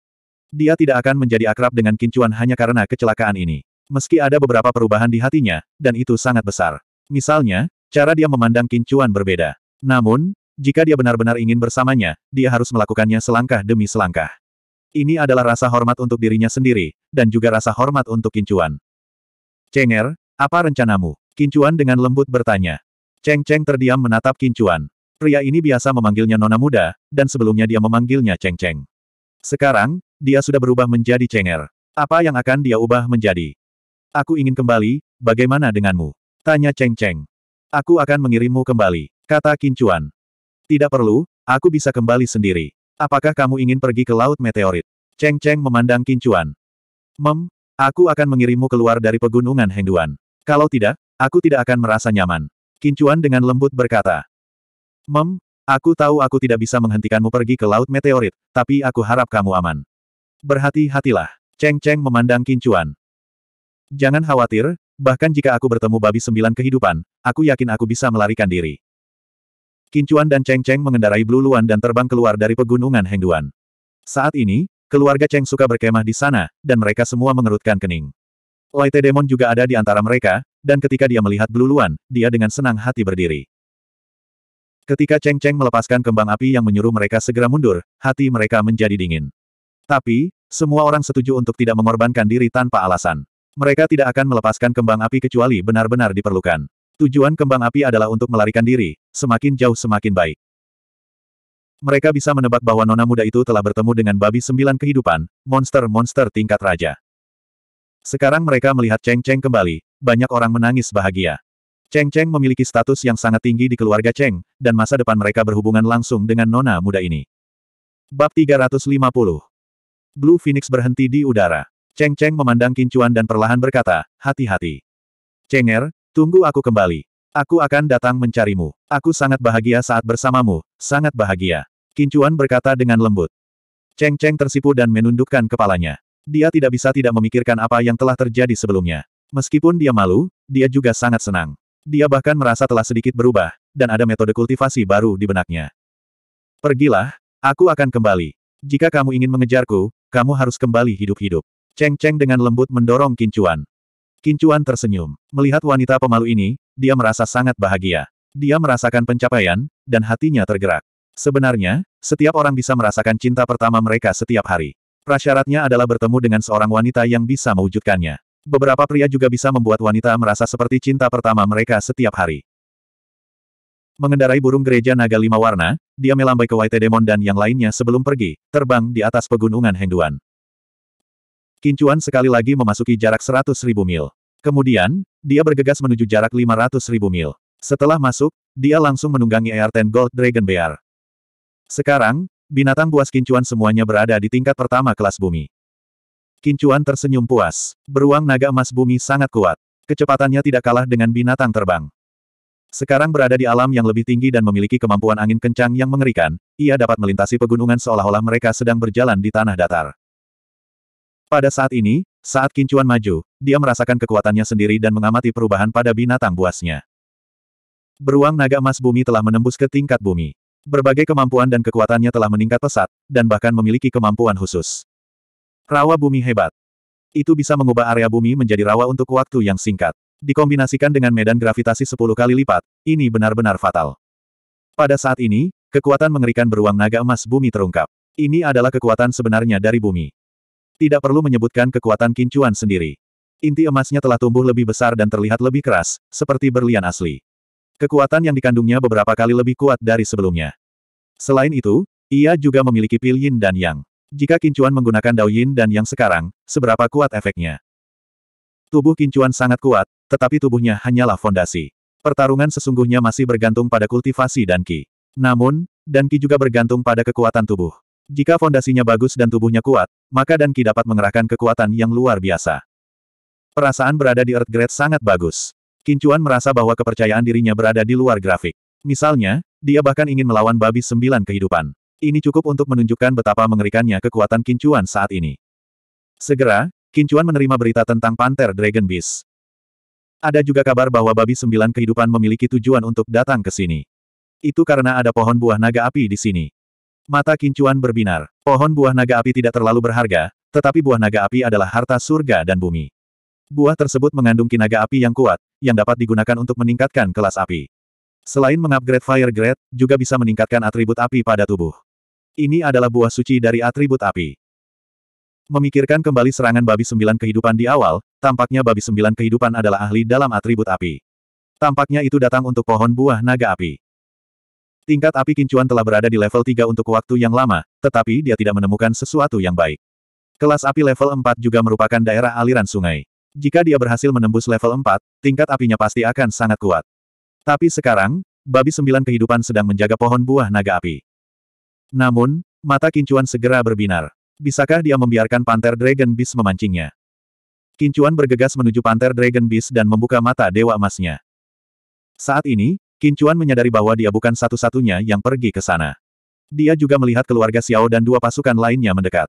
A: Dia tidak akan menjadi akrab dengan Kincuan hanya karena kecelakaan ini. Meski ada beberapa perubahan di hatinya, dan itu sangat besar. Misalnya, cara dia memandang kincuan berbeda. Namun, jika dia benar-benar ingin bersamanya, dia harus melakukannya selangkah demi selangkah. Ini adalah rasa hormat untuk dirinya sendiri, dan juga rasa hormat untuk kincuan. Cenger, apa rencanamu? Kincuan dengan lembut bertanya. Cheng Cheng terdiam menatap kincuan. Pria ini biasa memanggilnya nona muda, dan sebelumnya dia memanggilnya Cheng Cheng. Sekarang, dia sudah berubah menjadi Cenger. Apa yang akan dia ubah menjadi? Aku ingin kembali, bagaimana denganmu? Tanya Cheng Cheng. Aku akan mengirimmu kembali, kata Kincuan. Tidak perlu, aku bisa kembali sendiri. Apakah kamu ingin pergi ke Laut Meteorit? Cheng Cheng memandang Kincuan. Mem, aku akan mengirimmu keluar dari pegunungan Hengduan. Kalau tidak, aku tidak akan merasa nyaman. Kincuan dengan lembut berkata. Mem, aku tahu aku tidak bisa menghentikanmu pergi ke Laut Meteorit, tapi aku harap kamu aman. Berhati-hatilah. Cheng Cheng memandang Kincuan. Jangan khawatir, Bahkan jika aku bertemu babi sembilan kehidupan, aku yakin aku bisa melarikan diri. Kincuan dan Cheng Cheng mengendarai Blue Luan dan terbang keluar dari pegunungan Hengduan. Saat ini, keluarga Cheng suka berkemah di sana, dan mereka semua mengerutkan kening. Laite Demon juga ada di antara mereka, dan ketika dia melihat Blue Luan, dia dengan senang hati berdiri. Ketika Cheng Cheng melepaskan kembang api yang menyuruh mereka segera mundur, hati mereka menjadi dingin. Tapi, semua orang setuju untuk tidak mengorbankan diri tanpa alasan. Mereka tidak akan melepaskan kembang api kecuali benar-benar diperlukan. Tujuan kembang api adalah untuk melarikan diri, semakin jauh semakin baik. Mereka bisa menebak bahwa nona muda itu telah bertemu dengan babi sembilan kehidupan, monster-monster tingkat raja. Sekarang mereka melihat Cheng Cheng kembali, banyak orang menangis bahagia. Cheng Cheng memiliki status yang sangat tinggi di keluarga Cheng, dan masa depan mereka berhubungan langsung dengan nona muda ini. Bab 350 Blue Phoenix berhenti di udara. Cheng Cheng memandang Kincuan dan perlahan berkata, hati-hati. Cenger, tunggu aku kembali. Aku akan datang mencarimu. Aku sangat bahagia saat bersamamu, sangat bahagia. Kincuan berkata dengan lembut. Cheng Cheng tersipu dan menundukkan kepalanya. Dia tidak bisa tidak memikirkan apa yang telah terjadi sebelumnya. Meskipun dia malu, dia juga sangat senang. Dia bahkan merasa telah sedikit berubah, dan ada metode kultivasi baru di benaknya. Pergilah, aku akan kembali. Jika kamu ingin mengejarku, kamu harus kembali hidup-hidup. Cheng Cheng dengan lembut mendorong Kincuan. Kincuan tersenyum. Melihat wanita pemalu ini, dia merasa sangat bahagia. Dia merasakan pencapaian, dan hatinya tergerak. Sebenarnya, setiap orang bisa merasakan cinta pertama mereka setiap hari. Prasyaratnya adalah bertemu dengan seorang wanita yang bisa mewujudkannya. Beberapa pria juga bisa membuat wanita merasa seperti cinta pertama mereka setiap hari. Mengendarai burung gereja naga lima warna, dia melambai ke White Demon dan yang lainnya sebelum pergi, terbang di atas pegunungan Hengduan. Kincuan sekali lagi memasuki jarak seratus ribu mil. Kemudian, dia bergegas menuju jarak lima ratus ribu mil. Setelah masuk, dia langsung menunggangi Ten Gold Dragon Bear. Sekarang, binatang buas kincuan semuanya berada di tingkat pertama kelas bumi. Kincuan tersenyum puas. Beruang naga emas bumi sangat kuat. Kecepatannya tidak kalah dengan binatang terbang. Sekarang berada di alam yang lebih tinggi dan memiliki kemampuan angin kencang yang mengerikan, ia dapat melintasi pegunungan seolah-olah mereka sedang berjalan di tanah datar. Pada saat ini, saat Kincuan maju, dia merasakan kekuatannya sendiri dan mengamati perubahan pada binatang buasnya. Beruang naga emas bumi telah menembus ke tingkat bumi. Berbagai kemampuan dan kekuatannya telah meningkat pesat, dan bahkan memiliki kemampuan khusus. Rawa bumi hebat. Itu bisa mengubah area bumi menjadi rawa untuk waktu yang singkat. Dikombinasikan dengan medan gravitasi 10 kali lipat, ini benar-benar fatal. Pada saat ini, kekuatan mengerikan beruang naga emas bumi terungkap. Ini adalah kekuatan sebenarnya dari bumi. Tidak perlu menyebutkan kekuatan kincuan sendiri. Inti emasnya telah tumbuh lebih besar dan terlihat lebih keras, seperti berlian asli. Kekuatan yang dikandungnya beberapa kali lebih kuat dari sebelumnya. Selain itu, ia juga memiliki pil yin dan yang. Jika kincuan menggunakan dao yin dan yang sekarang, seberapa kuat efeknya? Tubuh kincuan sangat kuat, tetapi tubuhnya hanyalah fondasi. Pertarungan sesungguhnya masih bergantung pada kultivasi dan ki. Namun, dan ki juga bergantung pada kekuatan tubuh. Jika fondasinya bagus dan tubuhnya kuat, maka Dan Danki dapat mengerahkan kekuatan yang luar biasa. Perasaan berada di Earth Grade sangat bagus. Kincuan merasa bahwa kepercayaan dirinya berada di luar grafik. Misalnya, dia bahkan ingin melawan babi sembilan kehidupan. Ini cukup untuk menunjukkan betapa mengerikannya kekuatan Kincuan saat ini. Segera, Kincuan menerima berita tentang Panther Dragon Beast. Ada juga kabar bahwa babi sembilan kehidupan memiliki tujuan untuk datang ke sini. Itu karena ada pohon buah naga api di sini. Mata kincuan berbinar. Pohon buah naga api tidak terlalu berharga, tetapi buah naga api adalah harta surga dan bumi. Buah tersebut mengandung kinaga api yang kuat, yang dapat digunakan untuk meningkatkan kelas api. Selain mengupgrade fire grade, juga bisa meningkatkan atribut api pada tubuh. Ini adalah buah suci dari atribut api. Memikirkan kembali serangan babi sembilan kehidupan di awal, tampaknya babi sembilan kehidupan adalah ahli dalam atribut api. Tampaknya itu datang untuk pohon buah naga api. Tingkat api kincuan telah berada di level 3 untuk waktu yang lama, tetapi dia tidak menemukan sesuatu yang baik. Kelas api level 4 juga merupakan daerah aliran sungai. Jika dia berhasil menembus level 4, tingkat apinya pasti akan sangat kuat. Tapi sekarang, babi sembilan kehidupan sedang menjaga pohon buah naga api. Namun, mata kincuan segera berbinar. Bisakah dia membiarkan Panther Dragon Beast memancingnya? Kincuan bergegas menuju Panther Dragon Beast dan membuka mata Dewa Emasnya. Saat ini, Kincuan menyadari bahwa dia bukan satu-satunya yang pergi ke sana. Dia juga melihat keluarga Xiao dan dua pasukan lainnya mendekat.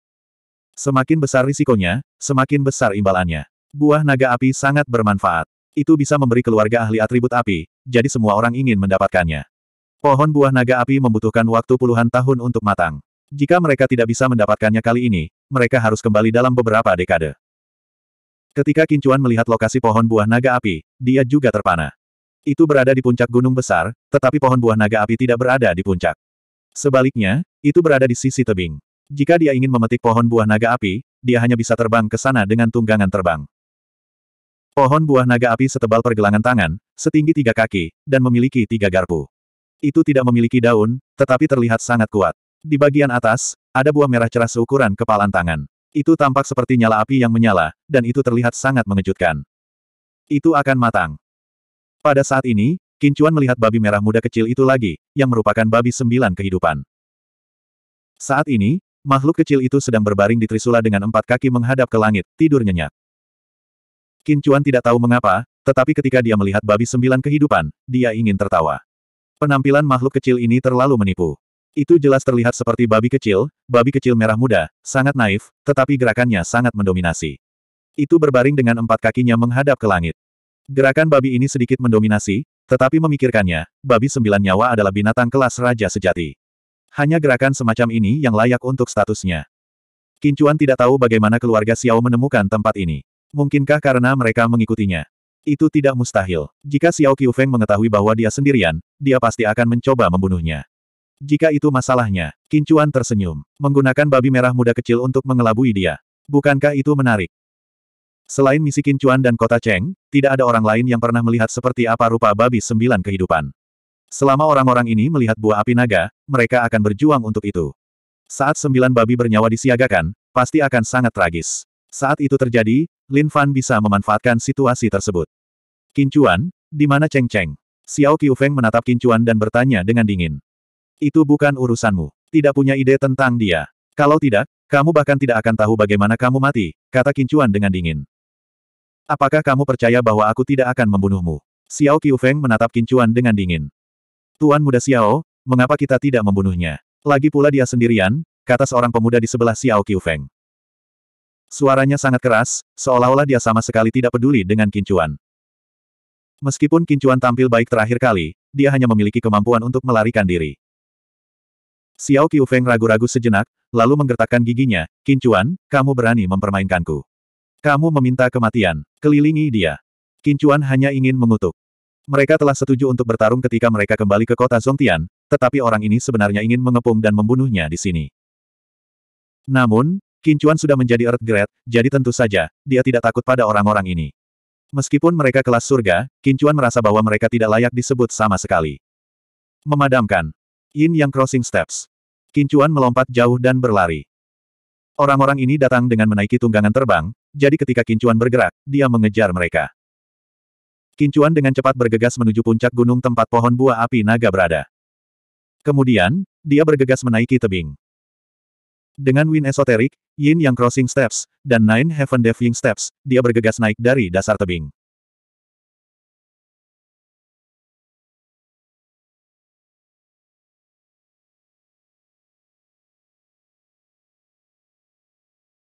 A: Semakin besar risikonya, semakin besar imbalannya. Buah naga api sangat bermanfaat. Itu bisa memberi keluarga ahli atribut api, jadi semua orang ingin mendapatkannya. Pohon buah naga api membutuhkan waktu puluhan tahun untuk matang. Jika mereka tidak bisa mendapatkannya kali ini, mereka harus kembali dalam beberapa dekade. Ketika Kincuan melihat lokasi pohon buah naga api, dia juga terpana. Itu berada di puncak gunung besar, tetapi pohon buah naga api tidak berada di puncak. Sebaliknya, itu berada di sisi tebing. Jika dia ingin memetik pohon buah naga api, dia hanya bisa terbang ke sana dengan tunggangan terbang. Pohon buah naga api setebal pergelangan tangan, setinggi tiga kaki, dan memiliki tiga garpu. Itu tidak memiliki daun, tetapi terlihat sangat kuat. Di bagian atas, ada buah merah cerah seukuran kepalan tangan. Itu tampak seperti nyala api yang menyala, dan itu terlihat sangat mengejutkan. Itu akan matang. Pada saat ini, Kincuan melihat babi merah muda kecil itu lagi, yang merupakan babi sembilan kehidupan. Saat ini, makhluk kecil itu sedang berbaring di Trisula dengan empat kaki menghadap ke langit, tidur nyenyak. Kincuan tidak tahu mengapa, tetapi ketika dia melihat babi sembilan kehidupan, dia ingin tertawa. Penampilan makhluk kecil ini terlalu menipu. Itu jelas terlihat seperti babi kecil, babi kecil merah muda, sangat naif, tetapi gerakannya sangat mendominasi. Itu berbaring dengan empat kakinya menghadap ke langit. Gerakan babi ini sedikit mendominasi, tetapi memikirkannya, babi sembilan nyawa adalah binatang kelas raja sejati. Hanya gerakan semacam ini yang layak untuk statusnya. Kincuan tidak tahu bagaimana keluarga Xiao menemukan tempat ini. Mungkinkah karena mereka mengikutinya? Itu tidak mustahil. Jika Xiao Qiufeng mengetahui bahwa dia sendirian, dia pasti akan mencoba membunuhnya. Jika itu masalahnya, Kincuan tersenyum, menggunakan babi merah muda kecil untuk mengelabui dia. Bukankah itu menarik? Selain misi Kincuan dan kota Cheng, tidak ada orang lain yang pernah melihat seperti apa rupa babi sembilan kehidupan. Selama orang-orang ini melihat buah api naga, mereka akan berjuang untuk itu. Saat sembilan babi bernyawa disiagakan, pasti akan sangat tragis. Saat itu terjadi, Lin Fan bisa memanfaatkan situasi tersebut. Kincuan, di mana Cheng Cheng? Xiao Qiu Feng menatap Kincuan dan bertanya dengan dingin. Itu bukan urusanmu. Tidak punya ide tentang dia. Kalau tidak, kamu bahkan tidak akan tahu bagaimana kamu mati, kata Kincuan dengan dingin. Apakah kamu percaya bahwa aku tidak akan membunuhmu? Xiao Qiu Feng menatap Kincuan dengan dingin. Tuan muda Xiao, mengapa kita tidak membunuhnya? Lagi pula dia sendirian, kata seorang pemuda di sebelah Xiao Qiu Feng. Suaranya sangat keras, seolah-olah dia sama sekali tidak peduli dengan Kincuan. Meskipun Kincuan tampil baik terakhir kali, dia hanya memiliki kemampuan untuk melarikan diri. Xiao Qiu Feng ragu-ragu sejenak, lalu menggertakkan giginya, Kincuan, kamu berani mempermainkanku. Kamu meminta kematian. Kelilingi dia. Kincuan hanya ingin mengutuk. Mereka telah setuju untuk bertarung ketika mereka kembali ke kota Zongtian, tetapi orang ini sebenarnya ingin mengepung dan membunuhnya di sini. Namun, Kincuan sudah menjadi Earth Grade, jadi tentu saja, dia tidak takut pada orang-orang ini. Meskipun mereka kelas surga, Kincuan merasa bahwa mereka tidak layak disebut sama sekali. Memadamkan. Yin Yang Crossing Steps. Kincuan melompat jauh dan berlari. Orang-orang ini datang dengan menaiki tunggangan terbang, jadi ketika Kincuan bergerak, dia mengejar mereka. Kincuan dengan cepat bergegas menuju puncak gunung tempat pohon buah api naga berada. Kemudian, dia bergegas menaiki tebing. Dengan Win Esoteric, Yin Yang Crossing Steps, dan Nine Heaven Defying Steps, dia bergegas naik dari dasar tebing.